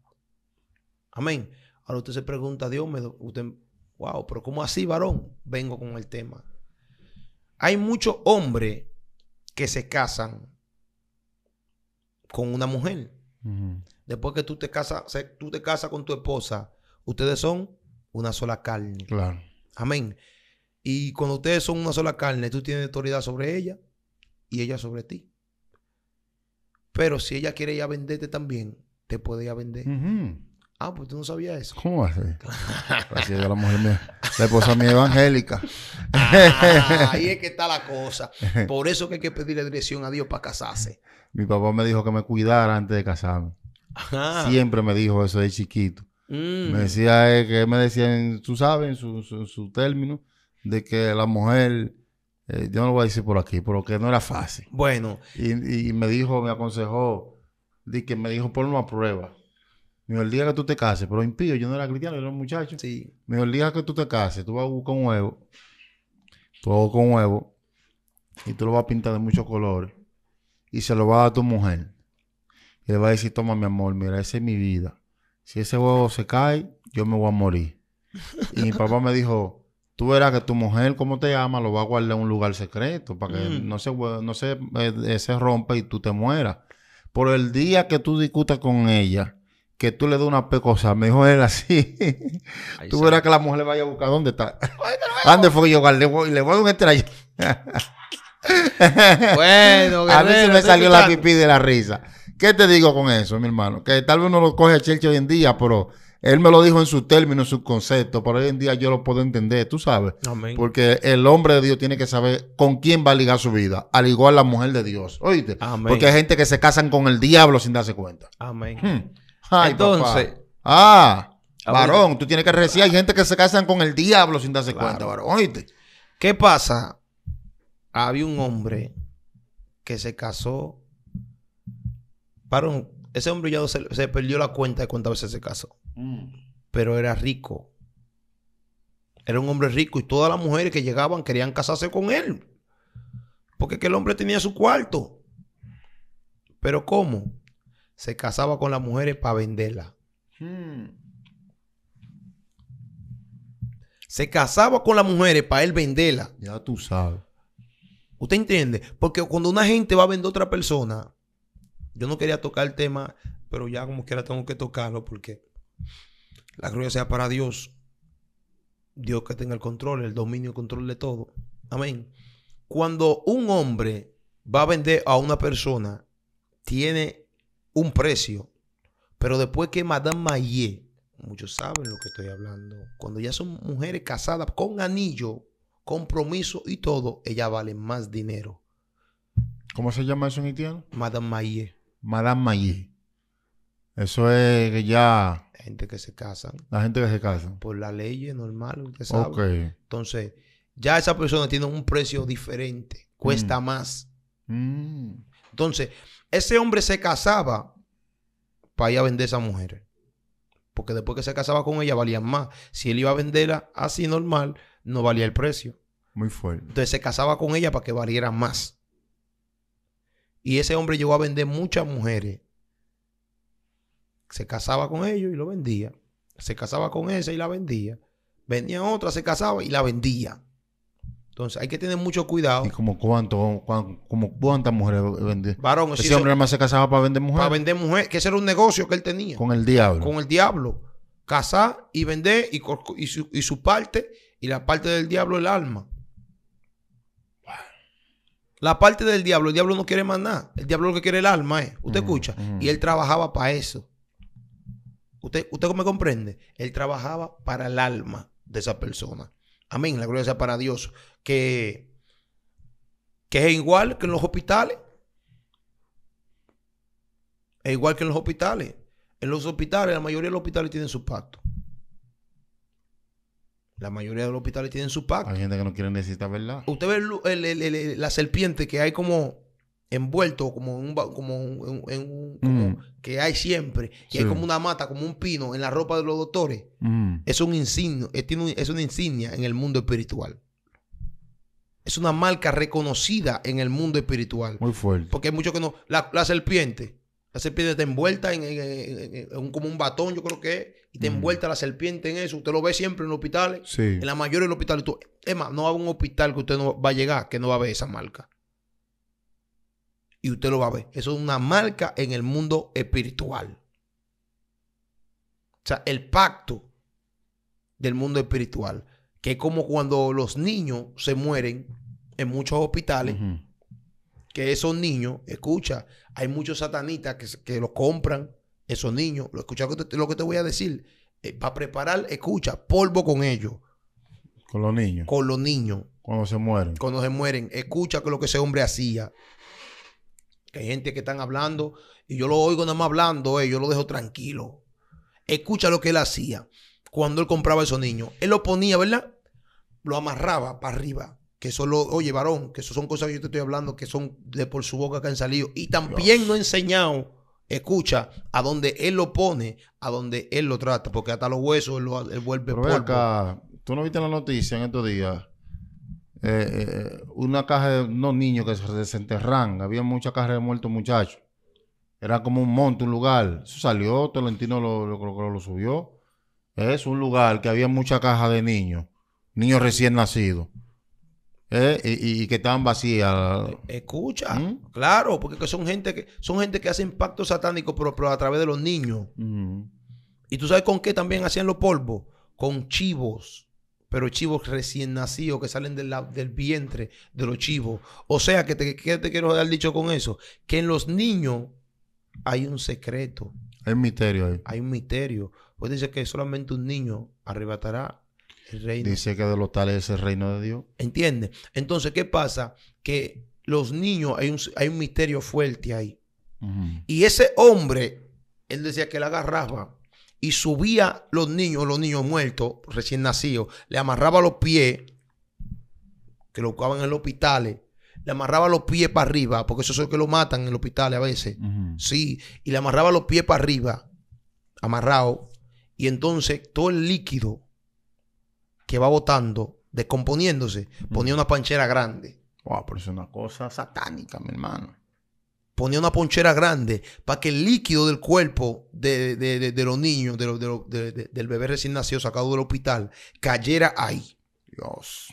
Amén. Ahora usted se pregunta, Dios me, usted, wow, pero ¿cómo así, varón? Vengo con el tema. Hay muchos hombres que se casan con una mujer. Después que tú te casas, tú te casas con tu esposa, ustedes son una sola carne. Claro. Amén. Y cuando ustedes son una sola carne, tú tienes autoridad sobre ella y ella sobre ti. Pero si ella quiere ya venderte también, te puede ya vender. Ah, pues tú no sabías eso. ¿Cómo así? es la mujer mía. La esposa mía evangélica. Ah, ahí es que está la cosa. Por eso que hay que pedirle dirección a Dios para casarse. Mi papá me dijo que me cuidara antes de casarme. Siempre me dijo eso de chiquito. Mm. Me decía que me decían, tú sabes, su, su término de que la mujer, eh, yo no lo voy a decir por aquí, pero que no era fácil. Bueno. Y, me dijo, me aconsejó, de que me dijo, ponlo a prueba. Me dijo, el día que tú te cases, pero impío, yo no era cristiano, yo era un muchacho. Sí. Me dijo, el día que tú te cases, tú vas a buscar un huevo, todo con huevo, y tú lo vas a pintar de muchos colores, y se lo vas a dar a tu mujer. Y le va a decir, toma mi amor, mira, esa es mi vida. Si ese huevo se cae, yo me voy a morir. Y mi papá me dijo, tú verás que tu mujer, como te llama? lo va a guardar en un lugar secreto para que no, se, no se, eh, eh, se rompa y tú te mueras. Por el día que tú discutas con ella, que tú le das una pecosa, mejor él así. tú verás que la mujer le vaya a buscar dónde está. ¿Dónde fue que yo guardé? Le voy, le voy a un estrella. bueno, a mí se me salió la pipí de la risa. ¿Qué te digo con eso, mi hermano? Que tal vez uno lo coge a Church hoy en día, pero él me lo dijo en sus términos, en sus conceptos, pero hoy en día yo lo puedo entender, tú sabes. Porque el hombre de Dios tiene que saber con quién va a ligar su vida, al igual la mujer de Dios. Oíste, porque hay gente que se casan con el diablo sin darse cuenta. Amén. Hmm. Entonces, ah, varón, tú tienes que recibir, hay gente que se casan con el diablo sin darse cuenta, varón. Oíste. ¿Qué pasa? Había un hombre que se casó. Varón, ese hombre ya se perdió la cuenta de cuántas veces se casó. Mm. Pero era rico. Era un hombre rico y todas las mujeres que llegaban querían casarse con él. Porque el hombre tenía su cuarto. Pero ¿cómo? Se casaba con las mujeres para venderla. Mm. Se casaba con las mujeres para él venderla. Ya tú sabes. ¿Usted entiende? Porque cuando una gente va a vender a otra persona, yo no quería tocar el tema, pero ya como quiera tengo que tocarlo porque la gloria sea para Dios. Dios que tenga el control, el dominio, el control de todo. Amén. Cuando un hombre va a vender a una persona, tiene un precio. Pero después que Madame Mayer muchos saben lo que estoy hablando, cuando ya son mujeres casadas con anillo, compromiso y todo, ella vale más dinero. ¿Cómo se llama eso en Madame Mayer Madame Mayer Eso es que ya gente que se casan. La gente que se casa. Por la ley normal, sabe. Entonces, ya esa persona tiene un precio diferente, cuesta mm. más. Mm. Entonces, ese hombre se casaba para ir a vender a esa mujer. Porque después que se casaba con ella, valían más. Si él iba a venderla así normal, no valía el precio. Muy fuerte. Entonces se casaba con ella para que valiera más. Y ese hombre llegó a vender muchas mujeres se casaba con ellos y lo vendía. Se casaba con esa y la vendía. Venía otra, se casaba y la vendía. Entonces hay que tener mucho cuidado. ¿Y como cuánto, como cuántas mujeres vendía Varón, ese hombre nada se casaba para vender mujeres. Para vender mujeres, que ese era un negocio que él tenía. Con el diablo. Con el diablo. Casar y vender y, su, parte y la parte del diablo el alma. La parte del diablo, el diablo no quiere más nada. El diablo lo que quiere el alma, ¿eh? Usted mm, escucha. Mm. Y él trabajaba para eso. Usted, usted me comprende. Él trabajaba para el alma de esa persona. Amén. La gloria sea para Dios. Que, que es igual que en los hospitales. Es igual que en los hospitales. En los hospitales, la mayoría de los hospitales tienen sus pacto. La mayoría de los hospitales tienen su pacto. Hay gente que no quiere necesitar, ¿verdad? Usted ve la serpiente que hay como envuelto como un como, mm. que hay siempre que es hay como una mata como un pino en la ropa de los doctores mm. es un insignia es, tiene es una insignia en el mundo espiritual es una marca reconocida en el mundo espiritual muy fuerte porque hay muchos que no la, serpiente la serpiente está envuelta en, como un batón yo creo que es y está mm. envuelta la serpiente en eso usted lo ve siempre en los hospitales en la mayoría de los hospitales tú, no hay un hospital que usted no va a llegar que no va a ver esa marca y usted lo va a ver. Eso es una marca en el mundo espiritual. O sea, el pacto del mundo espiritual, que es como cuando los niños se mueren en muchos hospitales, que esos niños, escucha, hay muchos satanistas que, que los compran, esos niños, lo escucha lo que te, voy a decir, eh, para preparar, escucha, polvo con ellos. Con los niños. Con los niños. Cuando se mueren. Cuando se mueren. Escucha lo que ese hombre hacía hay gente que están hablando y yo lo oigo nada más hablando, eh, yo lo dejo tranquilo. Escucha lo que él hacía cuando él compraba a esos niños. Él lo ponía, ¿verdad? Lo amarraba para arriba. Que eso lo, oye, varón, que eso son cosas que yo te estoy hablando que son de por su boca que han salido. Y también no he enseñado, escucha, a donde él lo pone, a donde él lo trata, porque hasta los huesos él, lo, vuelve Acá, tú no viste la noticia en estos días eh, eh, una caja de unos niños que se desenterran. Había muchas cajas de muertos muchachos. Era como un monte, un lugar. salió, Tolentino lo, subió. Es un lugar que había muchas cajas de niños, niños recién nacidos. Eh, y, que estaban vacías. E, escucha, ¿Mm? claro, porque son gente que son gente que hacen pactos satánicos, pero, a través de los niños. Y tú sabes con qué también hacían los polvos, con chivos pero chivos recién nacidos que salen del vientre de los chivos. O sea, que te, quiero dar dicho con eso, que en los niños hay un secreto. Hay un misterio ahí. Hay un misterio. Pues dice que solamente un niño arrebatará el reino. Dice que de los tales es el reino de Dios. Entiende. Entonces, ¿qué pasa? Que los niños, hay un, misterio fuerte ahí. Y ese hombre, él decía que la agarraba y subía los niños, los niños muertos, recién nacidos, le amarraba los pies, que lo ocupaban en los hospitales, le amarraba los pies para arriba, porque eso es lo que lo matan en los hospitales a veces. Sí, y le amarraba los pies para arriba, amarrado, y entonces todo el líquido que va botando, descomponiéndose, ponía una panchera grande. Wow, pero es una cosa satánica, mi hermano ponía una ponchera grande para que el líquido del cuerpo de, de, de, los niños, del bebé recién nacido sacado del hospital, cayera ahí. Dios.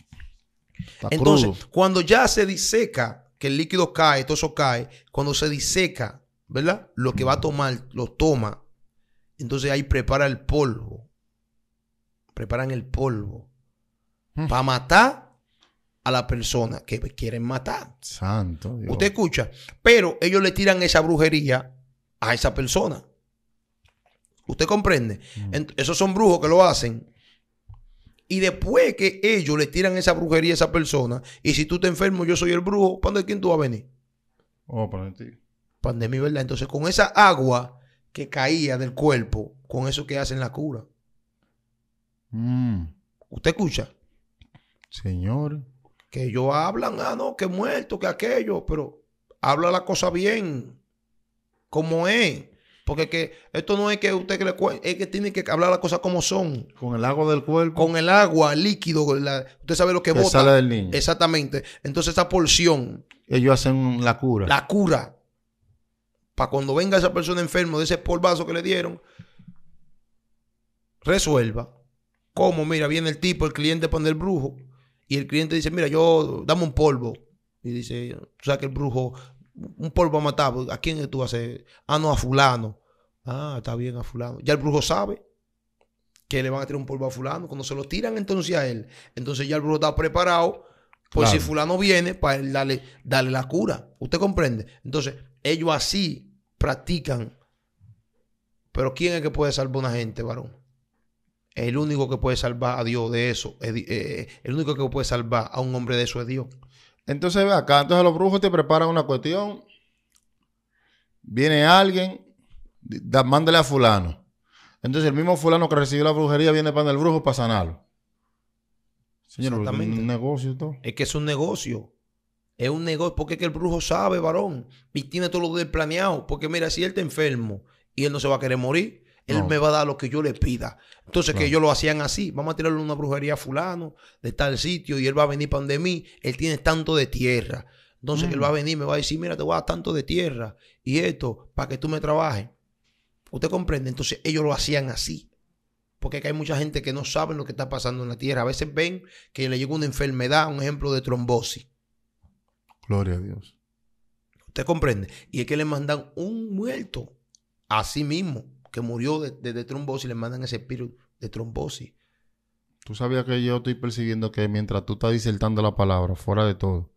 Entonces, cuando ya se diseca, que el líquido cae, todo eso cae, cuando se diseca, ¿verdad? Lo que va a tomar, lo toma. Entonces ahí prepara el polvo. Preparan el polvo. Mm. Para matar a la persona que quieren matar. Santo. Dios. Usted escucha. Pero ellos le tiran esa brujería a esa persona. ¿Usted comprende? Mm. Esos son brujos que lo hacen. Y después que ellos le tiran esa brujería a esa persona, y si tú te enfermo, yo soy el brujo, ¿para de quién tú vas a venir? Oh, para ti. Pandemia, ¿verdad? Entonces, con esa agua que caía del cuerpo, con eso que hacen la cura. Mm. ¿Usted escucha? Señor que ellos hablan, ah, no, que muerto, que aquello, pero habla la cosa bien, como es. Porque que esto no es que usted que le cuente, es que tiene que hablar la cosa como son. Con el agua del cuerpo. Con el agua, líquido, usted sabe lo que, que bota. del niño. Exactamente. Entonces esa porción. Ellos hacen la cura. La cura. Para cuando venga esa persona enferma de ese polvazo que le dieron, resuelva. como Mira, viene el tipo, el cliente pone el brujo y el cliente dice, mira, yo dame un polvo. Y dice, o sea que el brujo, un polvo a matar, pues, ¿a quién tú vas a hacer? Ah, no, a fulano. Ah, está bien, a fulano. Ya el brujo sabe que le van a tirar un polvo a fulano. Cuando se lo tiran entonces a él, entonces ya el brujo está preparado. Pues si fulano viene, para él darle, darle la cura. ¿Usted comprende? Entonces, ellos así practican. Pero ¿quién es que puede salvar a una gente, varón? El único que puede salvar a Dios de eso, eh, eh, el único que puede salvar a un hombre de eso es Dios. Entonces, acá, entonces los brujos te preparan una cuestión. Viene alguien, mándale a fulano. Entonces el mismo fulano que recibió la brujería viene para el brujo para sanarlo. Señor, es un negocio Es que es un negocio. Es un negocio. Porque es que el brujo sabe, varón. Y tiene todo lo del planeado. Porque mira, si él está enfermo y él no se va a querer morir, él me va a dar lo que yo le pida. Entonces, que ellos lo hacían así. Vamos a tirarle una brujería a fulano de tal sitio y él va a venir para donde mí. Él tiene tanto de tierra. Entonces, él mm. va a venir me va a decir, mira, te voy a dar tanto de tierra y esto para que tú me trabajes. ¿Usted comprende? Entonces, ellos lo hacían así. Porque hay mucha gente que no sabe lo que está pasando en la tierra. A veces ven que le llega una enfermedad, un ejemplo de trombosis. Gloria a Dios. ¿Usted comprende? Y es que le mandan un muerto a sí mismo que murió de, trombosis, le mandan ese espíritu de trombosis. Tú sabías que yo estoy percibiendo que mientras tú estás disertando la palabra, fuera de todo,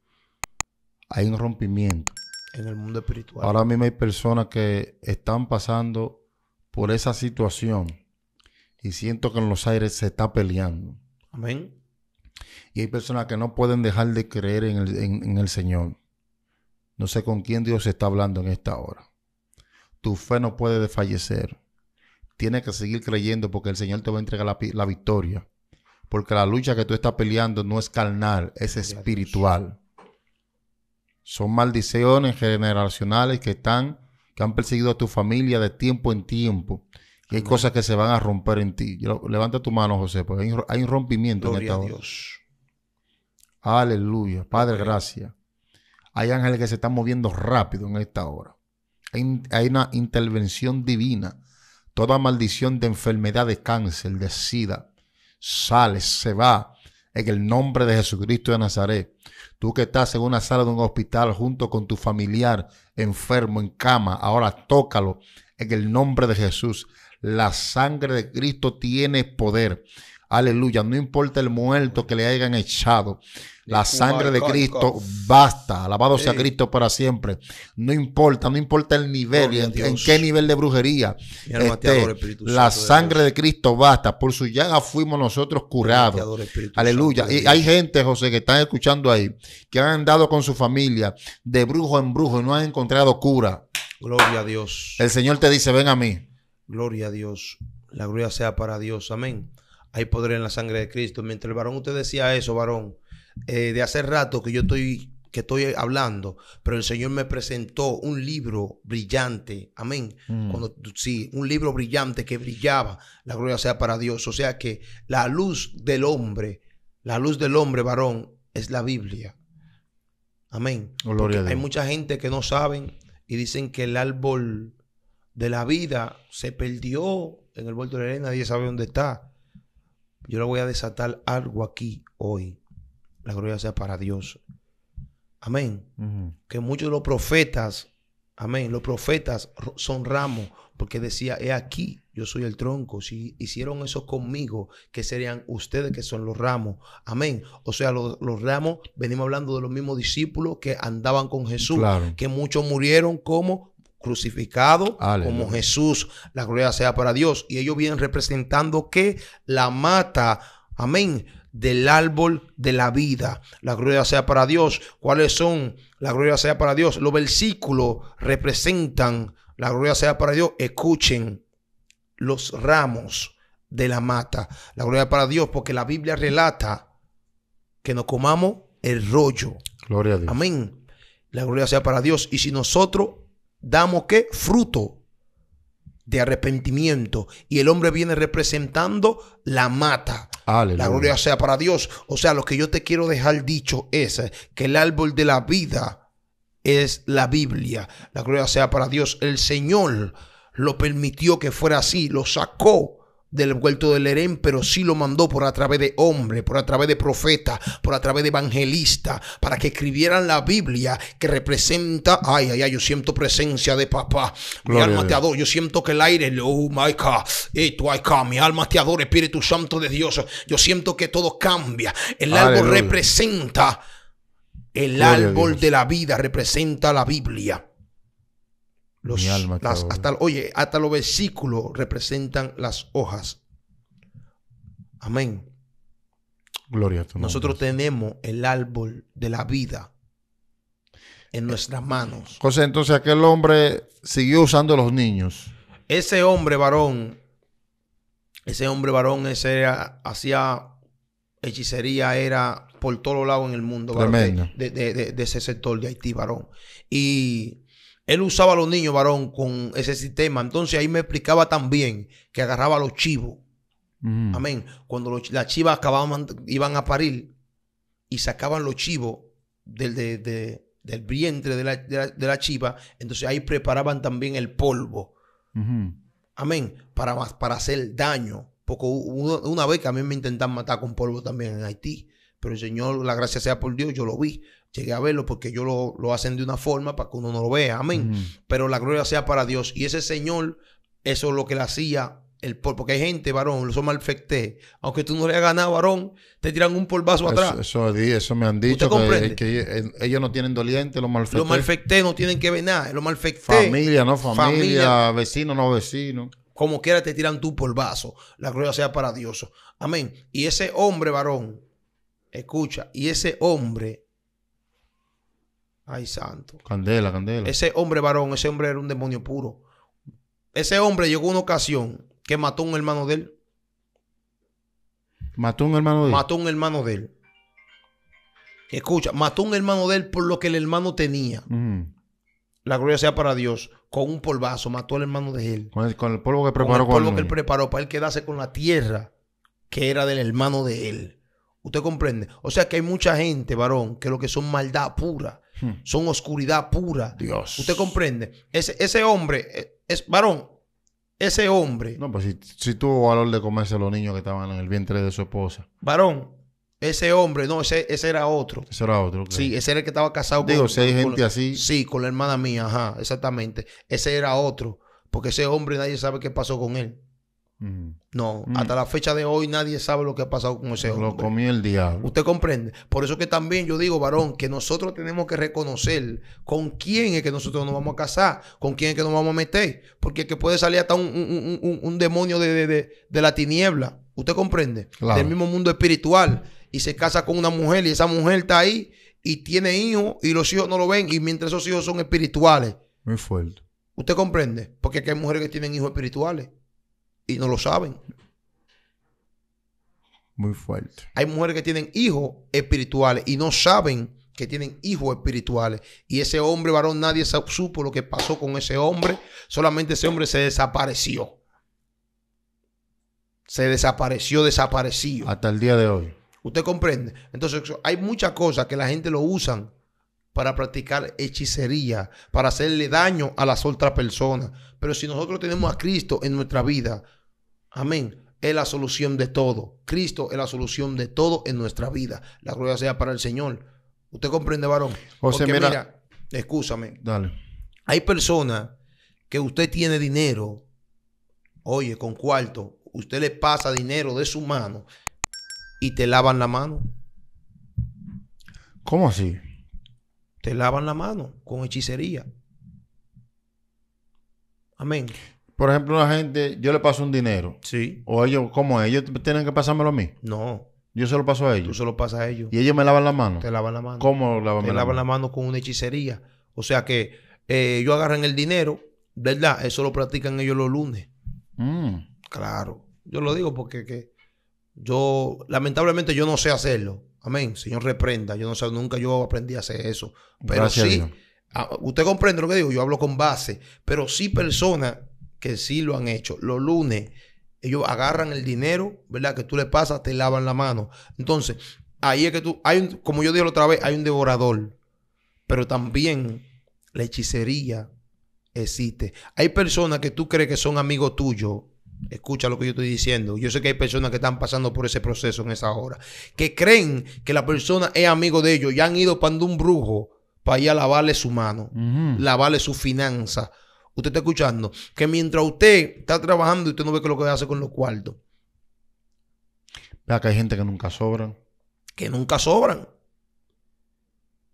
hay un rompimiento. En el mundo espiritual. Ahora mismo hay personas que están pasando por esa situación y siento que en los aires se está peleando. Amén. Y hay personas que no pueden dejar de creer en el, en el Señor. No sé con quién Dios está hablando en esta hora. Tu fe no puede desfallecer tienes que seguir creyendo porque el Señor te va a entregar la, victoria. Porque la lucha que tú estás peleando no es carnal, es espiritual. Son maldiciones generacionales que están, que han perseguido a tu familia de tiempo en tiempo. Y hay cosas que se van a romper en ti. levanta tu mano, José, porque hay, un rompimiento en esta hora. A Dios. Aleluya. Padre, gracias. Hay ángeles que se están moviendo rápido en esta hora. hay una intervención divina Toda maldición de enfermedad, de cáncer, de sida, sale, se va en el nombre de Jesucristo de Nazaret. Tú que estás en una sala de un hospital junto con tu familiar enfermo en cama, ahora tócalo en el nombre de Jesús. La sangre de Cristo tiene poder. Aleluya. No importa el muerto que le hayan echado. La sangre de Cristo basta. Alabado sea Cristo para siempre. No importa, no importa el nivel y en, qué nivel de brujería. la sangre de Cristo basta. Por su llaga fuimos nosotros curados. Aleluya. Y hay gente, José, que están escuchando ahí, que han andado con su familia de brujo en brujo y no han encontrado cura. Gloria a Dios. El Señor te dice, ven a mí. Gloria a Dios. La gloria sea para Dios. Amén hay poder en la sangre de Cristo. Mientras el varón usted decía eso, varón, eh, de hace rato que yo estoy que estoy hablando, pero el Señor me presentó un libro brillante, amén. Mm. sí, un libro brillante que brillaba, la gloria sea para Dios. O sea que la luz del hombre, la luz del hombre, varón, es la Biblia. Amén. Oh, gloria Hay mucha gente que no saben y dicen que el árbol de la vida se perdió en el vuelto de la arena, nadie sabe dónde está. Yo le voy a desatar algo aquí hoy. La gloria sea para Dios. Amén. Que muchos de los profetas, amén, los profetas son ramos, porque decía, he aquí, yo soy el tronco. Si hicieron eso conmigo, que serían ustedes que son los ramos. Amén. O sea, los, los ramos, venimos hablando de los mismos discípulos que andaban con Jesús, que muchos murieron como crucificado como Jesús. La gloria sea para Dios. Y ellos vienen representando que la mata, amén, del árbol de la vida. La gloria sea para Dios. ¿Cuáles son? La gloria sea para Dios. Los versículos representan, la gloria sea para Dios. Escuchen los ramos de la mata. La gloria para Dios, porque la Biblia relata que nos comamos el rollo. Gloria a Dios. Amén. La gloria sea para Dios. Y si nosotros damos qué? Fruto de arrepentimiento. Y el hombre viene representando la mata. La gloria sea para Dios. O sea, lo que yo te quiero dejar dicho es que el árbol de la vida es la Biblia. La gloria sea para Dios. El Señor lo permitió que fuera así, lo sacó del vuelto del Erén, pero sí lo mandó por a través de hombre, por a través de profeta, por a través de evangelista para que escribieran la Biblia que representa, ay, ay, ay, yo siento presencia de papá, mi alma te adora, yo siento que el aire, oh my eh, God, mi alma te adora, Espíritu Santo de Dios, yo siento que todo cambia, el árbol representa, el árbol de la vida representa la Biblia. Los, hasta, oye, hasta los versículos representan las hojas. Amén. Gloria a tu nombre. Nosotros tenemos el árbol de la vida en nuestras manos. José, entonces aquel hombre siguió usando los niños. Ese hombre varón, ese hombre varón, ese hacía hechicería, era por todos lados en el mundo de, de, ese sector de Haití varón. Y él usaba a los niños varón con ese sistema. Entonces ahí me explicaba también que agarraba los chivos. Mm. Amén. Cuando las chivas acababan, iban a parir y sacaban los chivos del, del vientre de la, chiva, entonces ahí preparaban también el polvo. Amén. Para, para hacer daño. Porque una, una vez que a mí me intentan matar con polvo también en Haití. Pero el Señor, la gracia sea por Dios, yo lo vi llegué a verlo porque ellos lo, hacen de una forma para que uno no lo vea. Amén. Pero la gloria sea para Dios. Y ese Señor, eso es lo que le hacía. El, porque hay gente, varón, los malfecté. Aunque tú no le hayas ganado, varón, te tiran un polvazo atrás. Eso, eso, eso me han dicho. Que, eh, ellos no tienen doliente, los malfecté. Los malfecté no tienen que ver nada. Los malfecté. Familia, no familia, familia. vecino, no vecino como quiera te tiran tú por La gloria sea para Dios. Amén. Y ese hombre varón, escucha, y ese hombre Ay, santo. Candela, candela. Ese hombre varón, ese hombre era un demonio puro. Ese hombre llegó una ocasión que mató a un hermano de él. Mató a un hermano de él. Mató a un hermano de él. Escucha, mató a un hermano de él por lo que el hermano tenía. La gloria sea para Dios. Con un polvazo mató al hermano de él. Con el, polvo que preparó. Con el polvo que él preparó para él quedarse con la tierra que era del hermano de él. ¿Usted comprende? O sea que hay mucha gente, varón, que lo que son maldad pura Hmm. son oscuridad pura. Dios. ¿Usted comprende? Ese, ese hombre, eh, varón, ese hombre. No, pues si, tuvo valor de comerse a los niños que estaban en el vientre de su esposa. Varón, ese hombre, no, ese, ese era otro. Ese era otro. Sí, ese era el que estaba casado con. Digo, si hay gente así. Sí, con la hermana mía, ajá, exactamente. Ese era otro. Porque ese hombre nadie sabe qué pasó con él. Mm. No, mm. hasta la fecha de hoy nadie sabe lo que ha pasado con ese hombre. Lo comí el diablo. Usted comprende. Por eso que también yo digo, varón, que nosotros tenemos que reconocer con quién es que nosotros nos vamos a casar, con quién es que nos vamos a meter. Porque que puede salir hasta un, demonio de, la tiniebla. ¿Usted comprende? Del mismo mundo espiritual. Y se casa con una mujer y esa mujer está ahí y tiene hijos y los hijos no lo ven. Y mientras esos hijos son espirituales. Muy fuerte. ¿Usted comprende? Porque hay mujeres que tienen hijos espirituales y no lo saben. Muy fuerte. Hay mujeres que tienen hijos espirituales y no saben que tienen hijos espirituales. Y ese hombre varón, nadie supo lo que pasó con ese hombre. Solamente ese hombre se desapareció. Se desapareció, desapareció. Hasta el día de hoy. Usted comprende. Entonces, hay muchas cosas que la gente lo usan para practicar hechicería, para hacerle daño a las otras personas. Pero si nosotros tenemos a Cristo en nuestra vida, amén, es la solución de todo. Cristo es la solución de todo en nuestra vida. La gloria sea para el Señor. ¿Usted comprende, varón? José, Porque, mira, Dale. Hay personas que usted tiene dinero, oye, con cuarto, usted le pasa dinero de su mano y te lavan la mano. ¿Cómo así? te lavan la mano con hechicería. Amén. Por ejemplo, la gente, yo le paso un dinero. Sí. O ellos, ¿cómo? ¿Ellos tienen que pasármelo a mí? No. Yo se lo paso a ellos. Tú se lo pasas a ellos. ¿Y ellos me lavan la mano? Te lavan la mano. ¿Cómo lavan Te la lavan la mano con una hechicería. O sea que yo eh, ellos agarran el dinero, ¿verdad? Eso lo practican ellos los lunes. Mm. Claro. Yo lo digo porque yo, lamentablemente, yo no sé hacerlo. Amén. Señor, reprenda. Yo no sé, nunca yo aprendí a hacer eso. Pero sí, ah, usted comprende lo que digo, yo hablo con base, pero sí personas que sí lo han hecho. Los lunes, ellos agarran el dinero, ¿verdad? Que tú le pasas, te lavan la mano. Entonces, ahí es que tú, hay como yo dije la otra vez, hay un devorador, pero también la hechicería existe. Hay personas que tú crees que son amigos tuyos Escucha lo que yo estoy diciendo. Yo sé que hay personas que están pasando por ese proceso en esa hora. Que creen que la persona es amigo de ellos. Y han ido para un brujo para ir a lavarle su mano, lavarle su finanza. Usted está escuchando. Que mientras usted está trabajando, usted no ve que lo que hace con los cuartos. Vea que hay gente que nunca sobran. Que nunca sobran.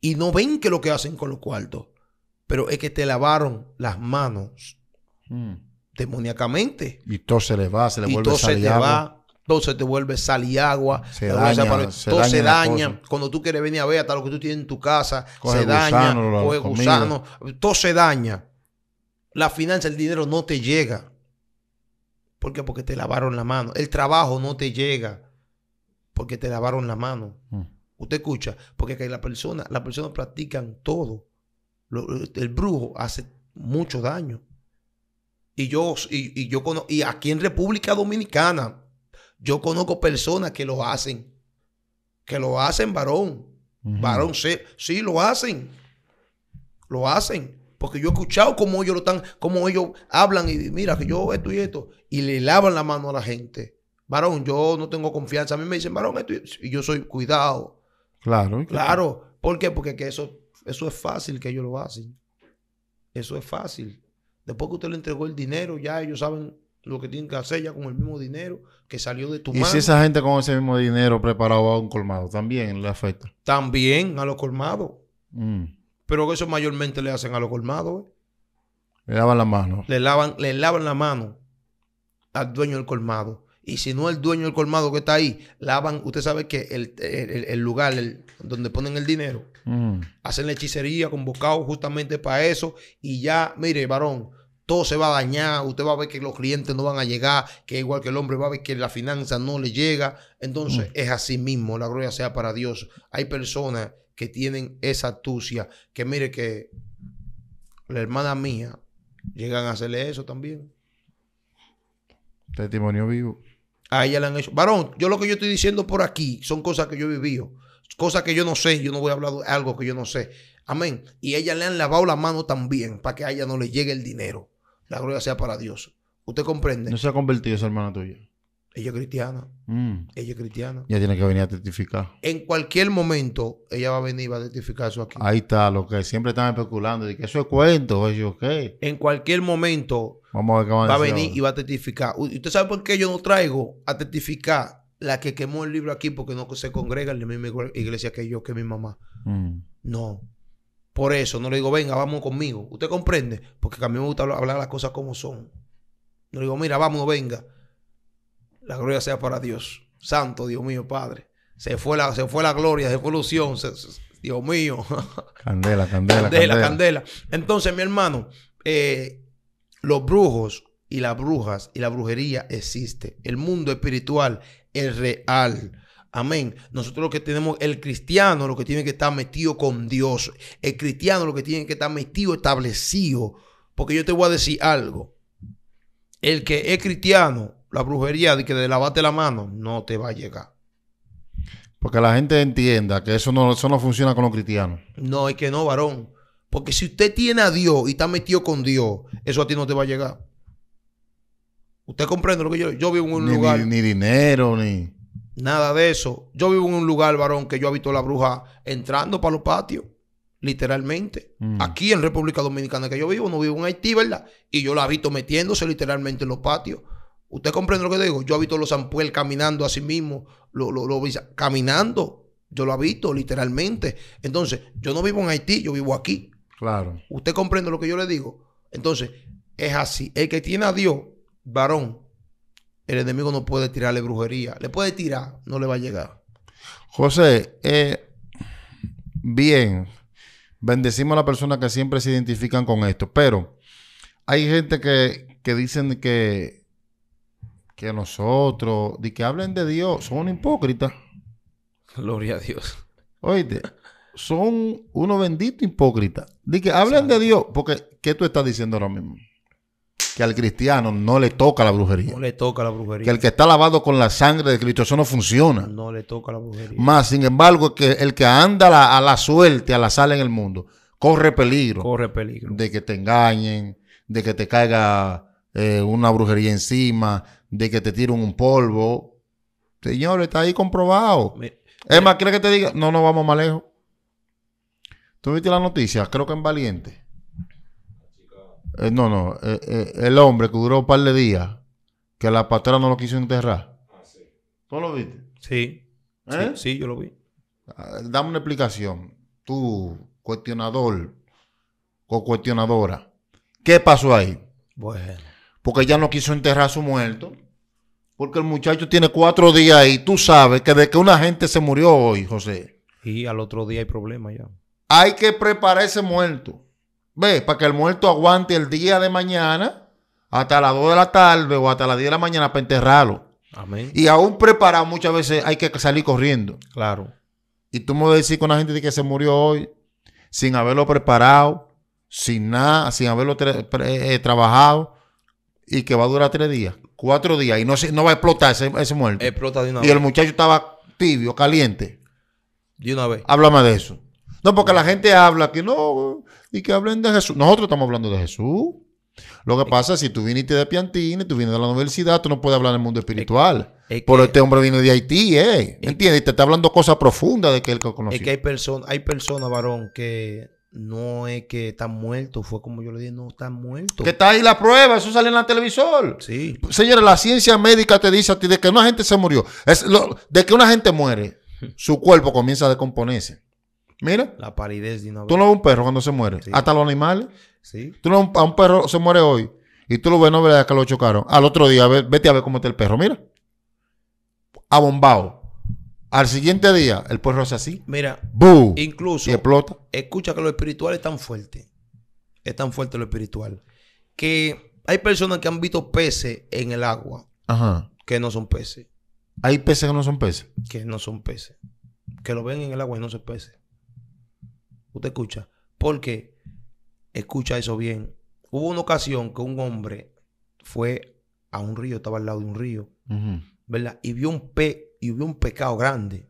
Y no ven que lo que hacen con los cuartos. Pero es que te lavaron las manos. Mm demoníacamente. Y todo se le va, se le y vuelve todo se te va, todo se te vuelve saliagua, se daña, todo se daña. Cuando tú quieres venir a ver hasta lo que tú tienes en tu casa, se daña, todo se daña. La finanza, el dinero no te llega. ¿Por qué? Porque te lavaron la mano. El trabajo no te llega porque te lavaron la mano. Mm. Usted escucha, porque la persona, las personas practican todo. el brujo hace mucho daño. Y yo, y, y yo conozco, y aquí en República Dominicana, yo conozco personas que lo hacen. Que lo hacen, varón. Varón, sí, lo hacen. Lo hacen. Porque yo he escuchado cómo ellos lo están, cómo ellos hablan y mira que yo esto y esto. Y le lavan la mano a la gente. Varón, yo no tengo confianza. A mí me dicen, varón, esto y, yo soy cuidado. Claro. Claro. ¿Por qué? Porque que eso, eso es fácil que ellos lo hacen. Eso es fácil. Después que usted le entregó el dinero, ya ellos saben lo que tienen que hacer ya con el mismo dinero que salió de tu mano. Y si esa gente con ese mismo dinero preparado a un colmado, también le afecta. También a los colmados. Mm. Pero eso mayormente le hacen a los colmados. ¿eh? Le lavan la mano. Le lavan, le lavan la mano al dueño del colmado. Y si no el dueño del colmado que está ahí, lavan, usted sabe que el, lugar donde ponen el dinero, mm. hacen la hechicería convocado justamente para eso. Y ya, mire, varón, todo se va a dañar, usted va a ver que los clientes no van a llegar, que igual que el hombre va a ver que la finanza no le llega. Entonces mm. es así mismo, la gloria sea para Dios. Hay personas que tienen esa astucia, que mire que la hermana mía llegan a hacerle eso también. Testimonio vivo. A ella le han hecho. Varón, yo lo que yo estoy diciendo por aquí son cosas que yo he vivido. Cosas que yo no sé. Yo no voy a hablar de algo que yo no sé. Amén. Y ella le han lavado la mano también para que a ella no le llegue el dinero la gloria sea para Dios. ¿Usted comprende? No se ha convertido esa hermana tuya. Ella es cristiana. Mm. Ella es cristiana. Ya tiene que venir a testificar. En cualquier momento, ella va a venir y va a testificar eso aquí. Ahí está, lo que siempre están especulando. De que eso es cuento. En cualquier momento, Vamos va a venir y va a testificar. usted sabe por qué yo no traigo a testificar la que quemó el libro aquí? Porque no se congrega en la misma iglesia que yo, que mi mamá. Mm. No. Por eso no le digo, venga, vamos conmigo. ¿Usted comprende? Porque a mí me gusta hablar las cosas como son. No le digo, mira, vamos, venga. La gloria sea para Dios. Santo Dios mío, Padre. Se fue la, se fue la gloria, se fue ilusión. Dios mío. Candela, candela, candela. Candela, Entonces, mi hermano, eh, los brujos y las brujas y la brujería existe. El mundo espiritual es real. Amén. Nosotros lo que tenemos, el cristiano lo que tiene que estar metido con Dios. El cristiano lo que tiene que estar metido, establecido. Porque yo te voy a decir algo. El que es cristiano, la brujería de que le lavate la mano, no te va a llegar. Porque la gente entienda que eso no, funciona con los cristianos. No, es que no, varón. Porque si usted tiene a Dios y está metido con Dios, eso a ti no te va a llegar. ¿Usted comprende lo que yo, yo vivo en un lugar? ni dinero, ni... Nada de eso. Yo vivo en un lugar, varón, que yo habito la bruja entrando para los patios, literalmente. Mm. Aquí en República Dominicana que yo vivo, no vivo en Haití, ¿verdad? Y yo la habito metiéndose literalmente en los patios. ¿Usted comprende lo que digo? Yo habito los Zampuel caminando a sí mismo, lo, lo, caminando. Yo lo habito literalmente. Entonces, yo no vivo en Haití, yo vivo aquí. Claro. ¿Usted comprende lo que yo le digo? Entonces, es así. El que tiene a Dios, varón, el enemigo no puede tirarle brujería. Le puede tirar, no le va a llegar. José, eh, bien, bendecimos a las personas que siempre se identifican con esto, pero hay gente que, que dicen que, que nosotros, de que hablen de Dios, son hipócritas. Gloria a Dios. Oíste, son unos benditos hipócritas. De que hablen de Dios, porque ¿qué tú estás diciendo ahora mismo? que al cristiano no le toca la brujería. No le toca la brujería. Que el que está lavado con la sangre de Cristo, eso no funciona. No le toca la brujería. Más, sin embargo, que el que anda a la suerte, a la sal en el mundo, corre peligro. Corre peligro. De que te engañen, de que te caiga eh, una brujería encima, de que te tiren un polvo. Señor, está ahí comprobado. es más, ¿quiere que te diga? No, no vamos más lejos. ¿Tú viste la noticia? Creo que en Valiente eh, no, no. Eh, eh, el hombre que duró un par de días, que la pastora no lo quiso enterrar. Ah, sí. ¿Tú lo viste? Sí. sí. Sí, yo lo vi. Ah, dame una explicación. Tú, cuestionador o cuestionadora, ¿qué pasó ahí? Bueno. Porque ella no quiso enterrar a su muerto. Porque el muchacho tiene cuatro días ahí. Tú sabes que de que una gente se murió hoy, José. Y al otro día hay problema ya. Hay que preparar ese muerto. Ve, Para que el muerto aguante el día de mañana hasta las 2 de la tarde o hasta las 10 de la mañana para enterrarlo. Amén. Y aún preparado muchas veces hay que salir corriendo. Claro. Y tú me vas a decir con la gente de que se murió hoy sin haberlo preparado, sin nada, sin haberlo eh, trabajado y que va a durar tres días, cuatro días y no, se, no va a explotar ese, muerto. Explota de una y el muchacho estaba tibio, caliente. De una vez. Háblame de eso. No, porque la gente habla que no, y que hablen de Jesús. Nosotros estamos hablando de Jesús. Lo que pasa es si tú viniste de Piantini, tú vienes de la universidad, tú no puedes hablar del mundo espiritual. Por este hombre vino de Haití, ¿eh? ¿Entiendes? Y te está hablando cosas profundas de que él conoce. Es que hay personas, hay persona varón, que no es que está muerto, fue como yo le dije, no está muerto. Que está ahí la prueba, eso sale en la televisor. Sí. Señores, la ciencia médica te dice a ti de que una gente se murió, es de que una gente muere, su cuerpo comienza a descomponerse. Mira. La palidez de Tú no ves un perro cuando se muere. Hasta los animales. Sí. Tú a un perro se muere hoy y tú lo ves, no verdad que lo chocaron. Al otro día, vete a ver cómo está el perro. Mira. Abombado. Al siguiente día, el perro hace así. Mira. ¡Buh! Incluso. Y explota. Escucha que lo espiritual es tan fuerte. Es tan fuerte lo espiritual. Que hay personas que han visto peces en el agua. Ajá. Que no son peces. Hay peces que no son peces. Que no son peces. Que lo ven en el agua y no son peces. Usted escucha. Porque, escucha eso bien. Hubo una ocasión que un hombre fue a un río, estaba al lado de un río, ¿verdad? Y vio un pe y vio un pecado grande.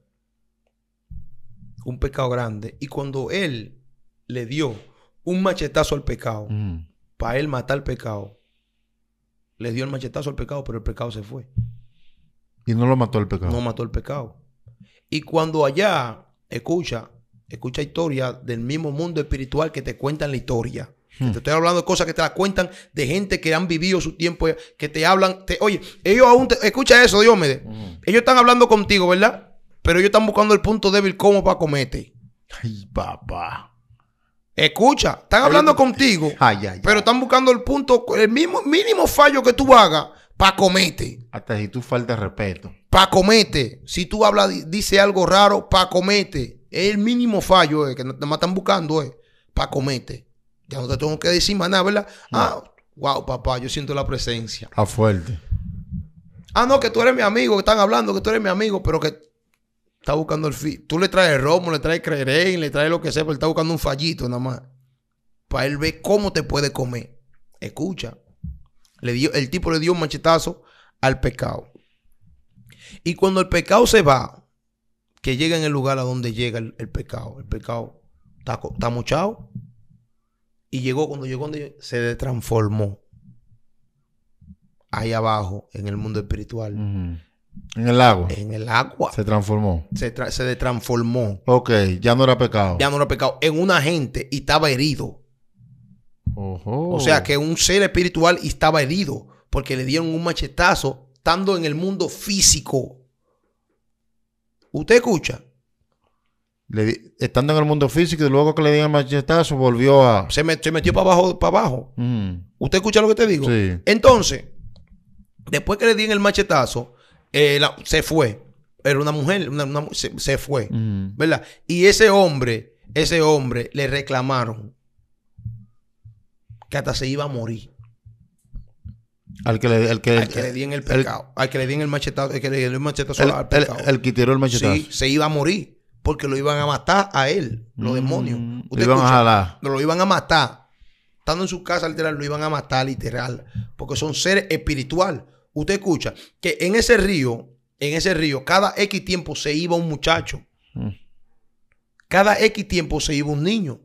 Un pecado grande. Y cuando él le dio un machetazo al pecado, para él matar el pecado, le dio el machetazo al pecado, pero el pecado se fue. Y no lo mató el pecado. No mató el pecado. Y cuando allá, escucha, Escucha historias del mismo mundo espiritual que te cuentan la historia. Hmm. Te estoy hablando de cosas que te las cuentan de gente que han vivido su tiempo, que te hablan. Te, oye, ellos aún. Te, escucha eso, Dios mío. Hmm. Ellos están hablando contigo, ¿verdad? Pero ellos están buscando el punto débil como para comete. Ay, papá. Escucha, están hablando contigo, ay, pero están buscando el punto, el mismo mínimo fallo que tú hagas para comete. Hasta si tú faltas respeto. Para comete. Si tú hablas, dice algo raro, para comete. Es el mínimo fallo eh, que nada más están buscando eh, para comerte. Ya no te tengo que decir más nada, ¿verdad? Ah, wow, papá, yo siento la presencia. A ah, fuerte. Ah, no, que tú eres mi amigo, que están hablando que tú eres mi amigo, pero que está buscando el fin. Tú le traes romo, le traes creerén, le traes lo que sea, pero está buscando un fallito nada más. Para él ver cómo te puede comer. Escucha. Le dio, el tipo le dio un machetazo al pecado. Y cuando el pecado se va, que llega en el lugar a donde llega el, pecado. El pecado está, está y llegó, cuando llegó donde se transformó. Ahí abajo, en el mundo espiritual. En el agua. En el agua. Se transformó. Se, transformó. Ok, ya no era pecado. Ya no era pecado. En una gente y estaba herido. O sea que un ser espiritual estaba herido porque le dieron un machetazo estando en el mundo físico. ¿Usted escucha? Le estando en el mundo físico y luego que le di el machetazo, volvió a. Se, metió para abajo. Para abajo. Mm. ¿Usted escucha lo que te digo? Sí. Entonces, después que le di el machetazo, eh, se fue. Era una mujer, se, fue. Mm. ¿Verdad? Y ese hombre, ese hombre le reclamaron que hasta se iba a morir. Al que le, el di en el pecado. al que le di en el machetazo. El que le di el al El, que tiró el machetazo. se iba a morir. Porque lo iban a matar a él, los mm, demonios. lo iban a jalar. Lo iban a matar. Estando en su casa, literal, lo iban a matar, literal. Porque son seres espiritual. Usted escucha que en ese río, en ese río, cada X tiempo se iba un muchacho. Mm. Cada X tiempo se iba un niño.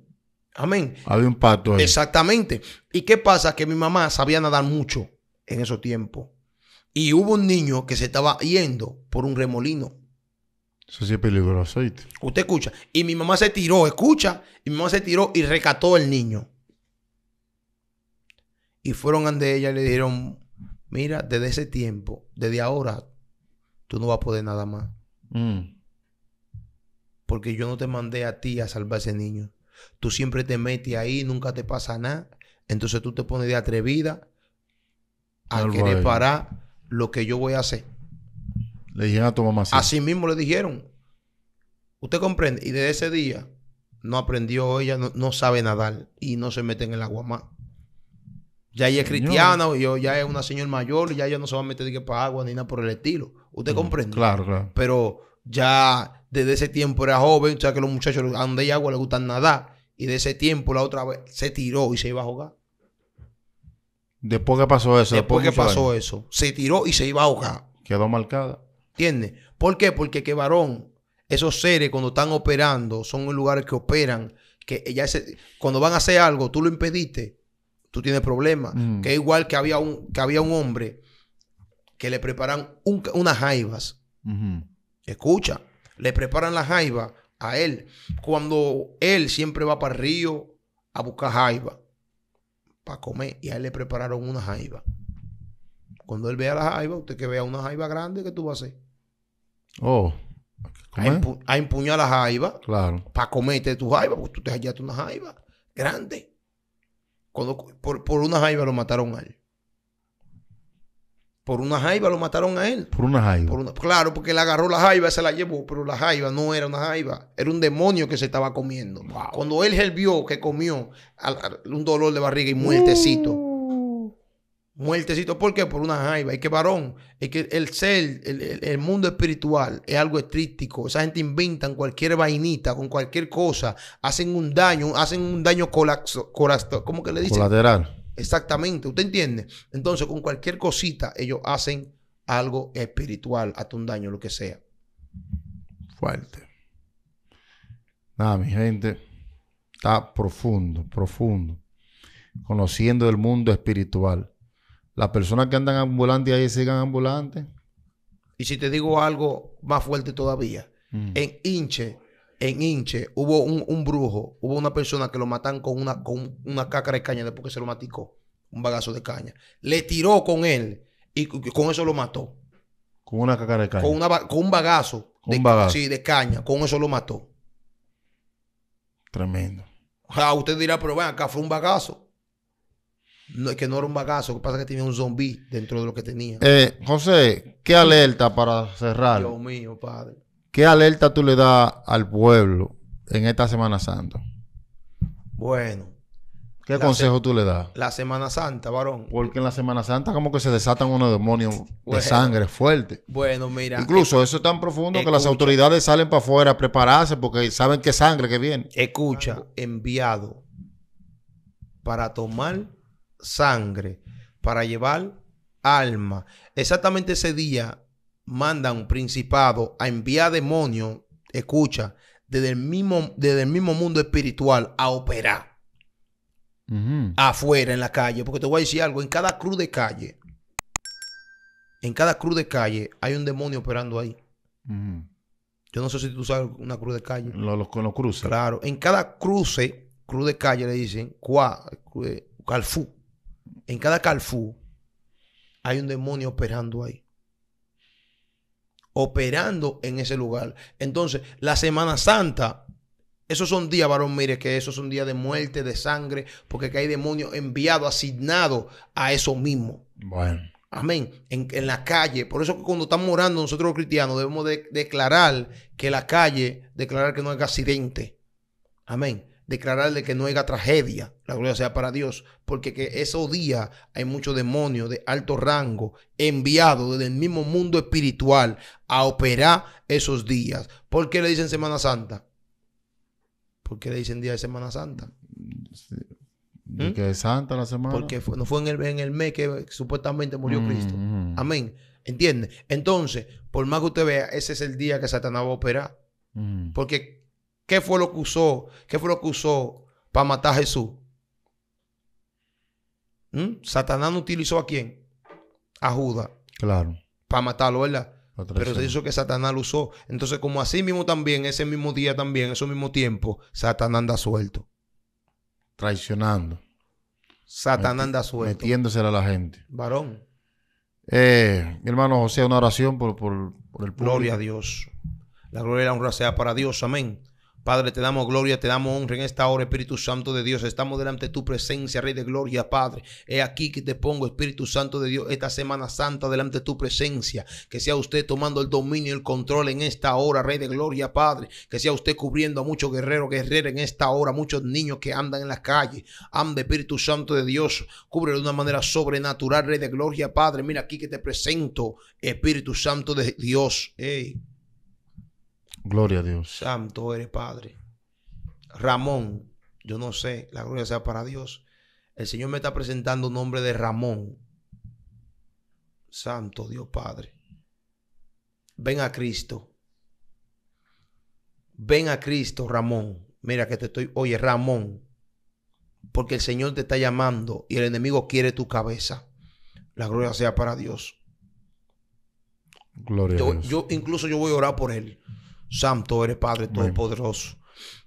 Amén. Había un pacto Exactamente. ¿Y qué pasa? Que mi mamá sabía nadar mucho en esos tiempos. Y hubo un niño que se estaba yendo por un remolino. Eso sí es peligroso, Usted escucha. Y mi mamá se tiró, escucha. Y mi mamá se tiró y recató el niño. Y fueron ante ella y le dijeron, mira, desde ese tiempo, desde ahora, tú no vas a poder nada más. Mm. Porque yo no te mandé a ti a salvar ese niño. Tú siempre te metes ahí, nunca te pasa nada. Entonces tú te pones de atrevida a que lo que yo voy a hacer. Le dijeron a tu mamá. así. Así mismo le dijeron. Usted comprende. Y desde ese día no aprendió ella, no, sabe nadar y no se mete en el agua más. Ya ella es cristiana, o ya es una señora mayor, ya ella no se va a meter que para agua ni nada por el estilo. Usted mm, comprende. Claro, claro. Pero ya desde ese tiempo era joven, o sea que los muchachos andan donde agua le gustan nadar. Y de ese tiempo la otra vez se tiró y se iba a jugar. Después que pasó eso. Después, que pasó eso. Se tiró y se iba a ahogar. Quedó marcada. ¿Entiendes? ¿Por qué? Porque que varón, esos seres cuando están operando, son lugares que operan, que cuando van a hacer algo, tú lo impediste, tú tienes problemas. Mm. Que es igual que había un, que había un hombre que le preparan unas jaivas. Escucha, le preparan las jaivas a él. Cuando él siempre va para el río a buscar jaiva para comer y a él le prepararon una jaiba. Cuando él vea la jaiba, usted que vea una jaiba grande, ¿qué tú vas a hacer? Oh. A, empuñar la jaiba. Claro. Para comerte tu jaiba, porque tú te hallaste una jaiba grande. por, por, una jaiba lo mataron a él. Por una jaiba lo mataron a él. Por una jaiba. claro, porque le agarró la jaiba, se la llevó, pero la jaiba no era una jaiva. era un demonio que se estaba comiendo. Cuando él, vio que comió un dolor de barriga y muertecito. Uh. Muertecito, ¿por qué? Por una jaiba. Es que varón, es que el ser, el, mundo espiritual es algo estrístico. Esa gente inventan cualquier vainita con cualquier cosa, hacen un daño, hacen un daño colapso, ¿cómo que le dicen? Colateral Exactamente, ¿usted entiende? Entonces, con cualquier cosita, ellos hacen algo espiritual, hasta un daño, lo que sea. Fuerte. Nada, mi gente, está profundo, profundo. Conociendo el mundo espiritual. Las personas que andan ambulantes ahí sigan ambulantes. Y si te digo algo más fuerte todavía, mm. en Hinche en Inche hubo un, brujo, hubo una persona que lo matan con una, con una cácara de caña después que se lo maticó, un bagazo de caña. Le tiró con él y con eso lo mató. Con una caca de caña. Con, una, con un bagazo. de, Sí, de caña. Con eso lo mató. Tremendo. usted dirá, pero ven acá, fue un bagazo. No, es que no era un bagazo, lo que pasa es que tenía un zombi dentro de lo que tenía. Eh, José, qué alerta para cerrar. Dios mío, padre. ¿Qué alerta tú le das al pueblo en esta Semana Santa? Bueno. ¿Qué consejo tú le das? La Semana Santa, varón. Porque en la Semana Santa como que se desatan unos demonios de sangre fuerte. Bueno, mira. Incluso eso es tan profundo que las autoridades salen para afuera a prepararse porque saben que sangre que viene. Escucha, enviado para tomar sangre, para llevar alma. Exactamente ese día manda un principado a enviar demonios, escucha, desde el mismo, desde mismo mundo espiritual a operar. Afuera, en la calle. Porque te voy a decir algo, en cada cruz de calle, en cada cruz de calle hay un demonio operando ahí. Yo no sé si tú sabes una cruz de calle. Lo, los cruces. Claro. En cada cruce, cruz de calle le dicen, ¿cuál? Eh, calfú. En cada calfú hay un demonio operando ahí operando en ese lugar. Entonces, la Semana Santa, esos son días, varón, mire, que esos son días de muerte, de sangre, porque que hay demonios enviados, asignados a eso mismo. Bueno. Amén. En, la calle. Por eso que cuando estamos morando, nosotros los cristianos debemos de, declarar que la calle, declarar que no haya accidente. Amén. Declarar que no haya tragedia. La gloria sea para Dios, porque que esos días hay muchos demonios de alto rango enviados desde el mismo mundo espiritual a operar esos días. ¿Por qué le dicen Semana Santa? ¿Por qué le dicen día de Semana Santa? ¿Mm? es santa la semana. Porque no fue en el, en el mes que supuestamente murió Cristo. Mm, Amén. ¿Entiende? Entonces, por más que usted vea, ese es el día que Satanás va a operar. Mm. Porque, ¿qué fue lo que usó? ¿Qué fue lo que usó para matar a Jesús? ¿Mm? Satanás no utilizó a quién? A Judas. Claro. Para matarlo, ¿verdad? Pero se hizo que Satanás lo usó. Entonces, como así mismo también, ese mismo día también, ese mismo tiempo, Satanás anda suelto. Traicionando. Satanás anda suelto. Metiéndose a la gente. Varón. Eh, hermano José, una oración por, por el pueblo. Gloria a Dios. La gloria y la honra sea para Dios. Amén. Padre, te damos gloria, te damos honra en esta hora, Espíritu Santo de Dios. Estamos delante de tu presencia, Rey de Gloria, Padre. He aquí que te pongo, Espíritu Santo de Dios, esta Semana Santa delante de tu presencia. Que sea usted tomando el dominio y el control en esta hora, Rey de Gloria, Padre. Que sea usted cubriendo a muchos guerreros, guerreros en esta hora, muchos niños que andan en las calles. Ande, Espíritu Santo de Dios, cubre de una manera sobrenatural, Rey de Gloria, Padre. Mira aquí que te presento, Espíritu Santo de Dios. Hey. Gloria a Dios. santo eres padre. Ramón, yo no sé, la gloria sea para Dios. El Señor me está presentando un nombre de Ramón. Santo Dios Padre. Ven a Cristo. Ven a Cristo, Ramón. Mira que te estoy, oye, Ramón, porque el Señor te está llamando y el enemigo quiere tu cabeza. La gloria sea para Dios. Gloria a Dios. Yo incluso yo voy a orar por él. Santo eres Padre Todopoderoso.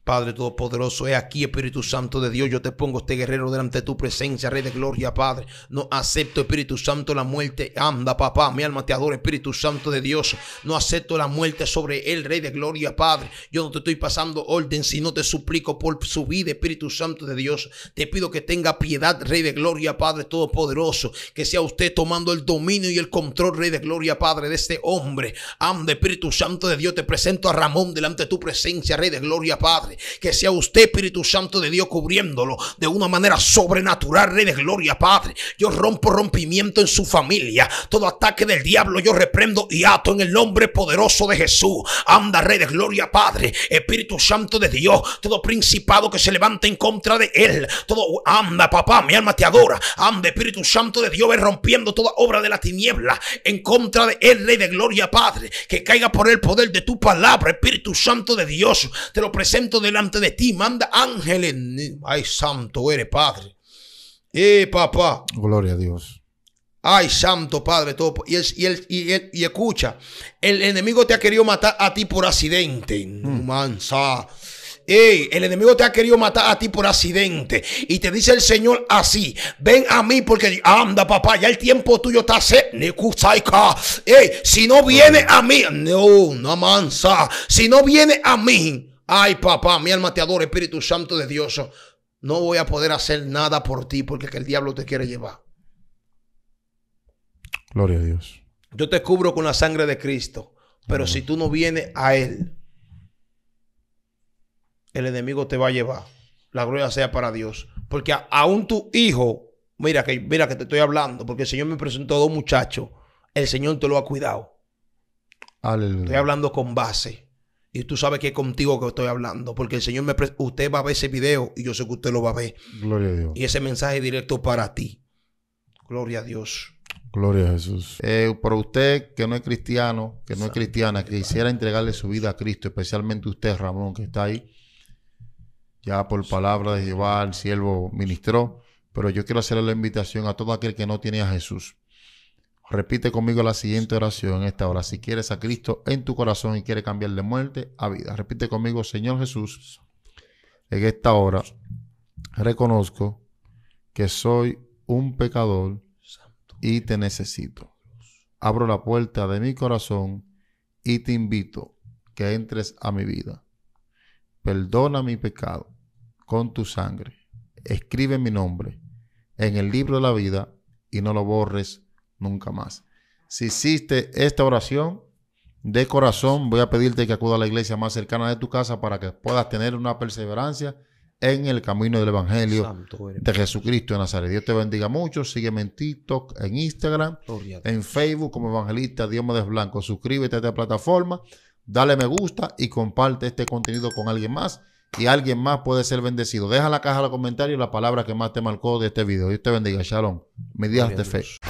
Padre Todopoderoso, es aquí, Espíritu Santo de Dios, yo te pongo este guerrero delante de tu presencia, Rey de Gloria, Padre. No acepto, Espíritu Santo, la muerte. Anda, papá, mi alma te adora, Espíritu Santo de Dios. No acepto la muerte sobre él, Rey de Gloria, Padre. Yo no te estoy pasando orden, sino te suplico por su vida, Espíritu Santo de Dios. Te pido que tenga piedad, Rey de Gloria, Padre Todopoderoso. Que sea usted tomando el dominio y el control, Rey de Gloria, Padre, de este hombre. Anda, Espíritu Santo de Dios, te presento a Ramón delante de tu presencia, Rey de Gloria, Padre. Que sea usted, Espíritu Santo de Dios, cubriéndolo de una manera sobrenatural, Rey de Gloria, Padre. Yo rompo rompimiento en su familia. Todo ataque del diablo yo reprendo y ato en el nombre poderoso de Jesús. Anda, Rey de Gloria, Padre. Espíritu Santo de Dios. Todo principado que se levante en contra de él. Todo anda, papá, mi alma te adora. Anda, Espíritu Santo de Dios, rompiendo toda obra de la tiniebla en contra de él, Rey de Gloria, Padre. Que caiga por el poder de tu palabra, Espíritu Santo de Dios. Te lo presento delante de ti, manda ángeles. Ay, santo eres, Padre. Eh, papá. Gloria a Dios. Ay, santo Padre. Todo, y, el, y, el, y, escucha, el enemigo te ha querido matar a ti por accidente. Mm. Mansa. el enemigo te ha querido matar a ti por accidente. Y te dice el Señor así: Ven a mí, porque anda, papá, ya el tiempo tuyo está hey, si no viene a mí, no, no mansa. Si no viene a mí, Ay, papá, mi alma te adora, Espíritu Santo de Dios. No voy a poder hacer nada por ti porque el diablo te quiere llevar. Gloria a Dios. Yo te cubro con la sangre de Cristo, pero si tú no vienes a Él, el enemigo te va a llevar. La gloria sea para Dios. Porque aún tu hijo, mira que, mira que te estoy hablando, porque el Señor me presentó a dos muchachos, el Señor te lo ha cuidado. Estoy hablando con base. Y tú sabes que es contigo que estoy hablando, porque el Señor me... Usted va a ver ese video y yo sé que usted lo va a ver. Gloria a Dios. Y ese mensaje directo para ti. Gloria a Dios. Gloria a Jesús. Eh, por usted que no es cristiano, que no es cristiana, que quisiera entregarle su vida a Cristo, especialmente usted, Ramón, que está ahí, ya por palabra de Jehová, el siervo ministro. pero yo quiero hacerle la invitación a todo aquel que no tiene a Jesús. Repite conmigo la siguiente oración en esta hora. Si quieres a Cristo en tu corazón y quieres cambiar de muerte a vida. Repite conmigo, Señor Jesús, en esta hora reconozco que soy un pecador y te necesito. Abro la puerta de mi corazón y te invito que entres a mi vida. Perdona mi pecado con tu sangre. Escribe mi nombre en el libro de la vida y no lo borres nunca más. Si hiciste esta oración, de corazón voy a pedirte que acuda a la iglesia más cercana de tu casa para que puedas tener una perseverancia en el camino del Evangelio de Jesucristo de Nazaret. Dios te bendiga mucho. Sígueme en TikTok, en Instagram, en Facebook como Evangelista de Blanco. Suscríbete a esta plataforma, dale me gusta y comparte este contenido con alguien más. Y alguien más puede ser bendecido. Deja en la caja de los comentarios la palabra que más te marcó de este video. Dios te bendiga. Shalom. Medidas de fe.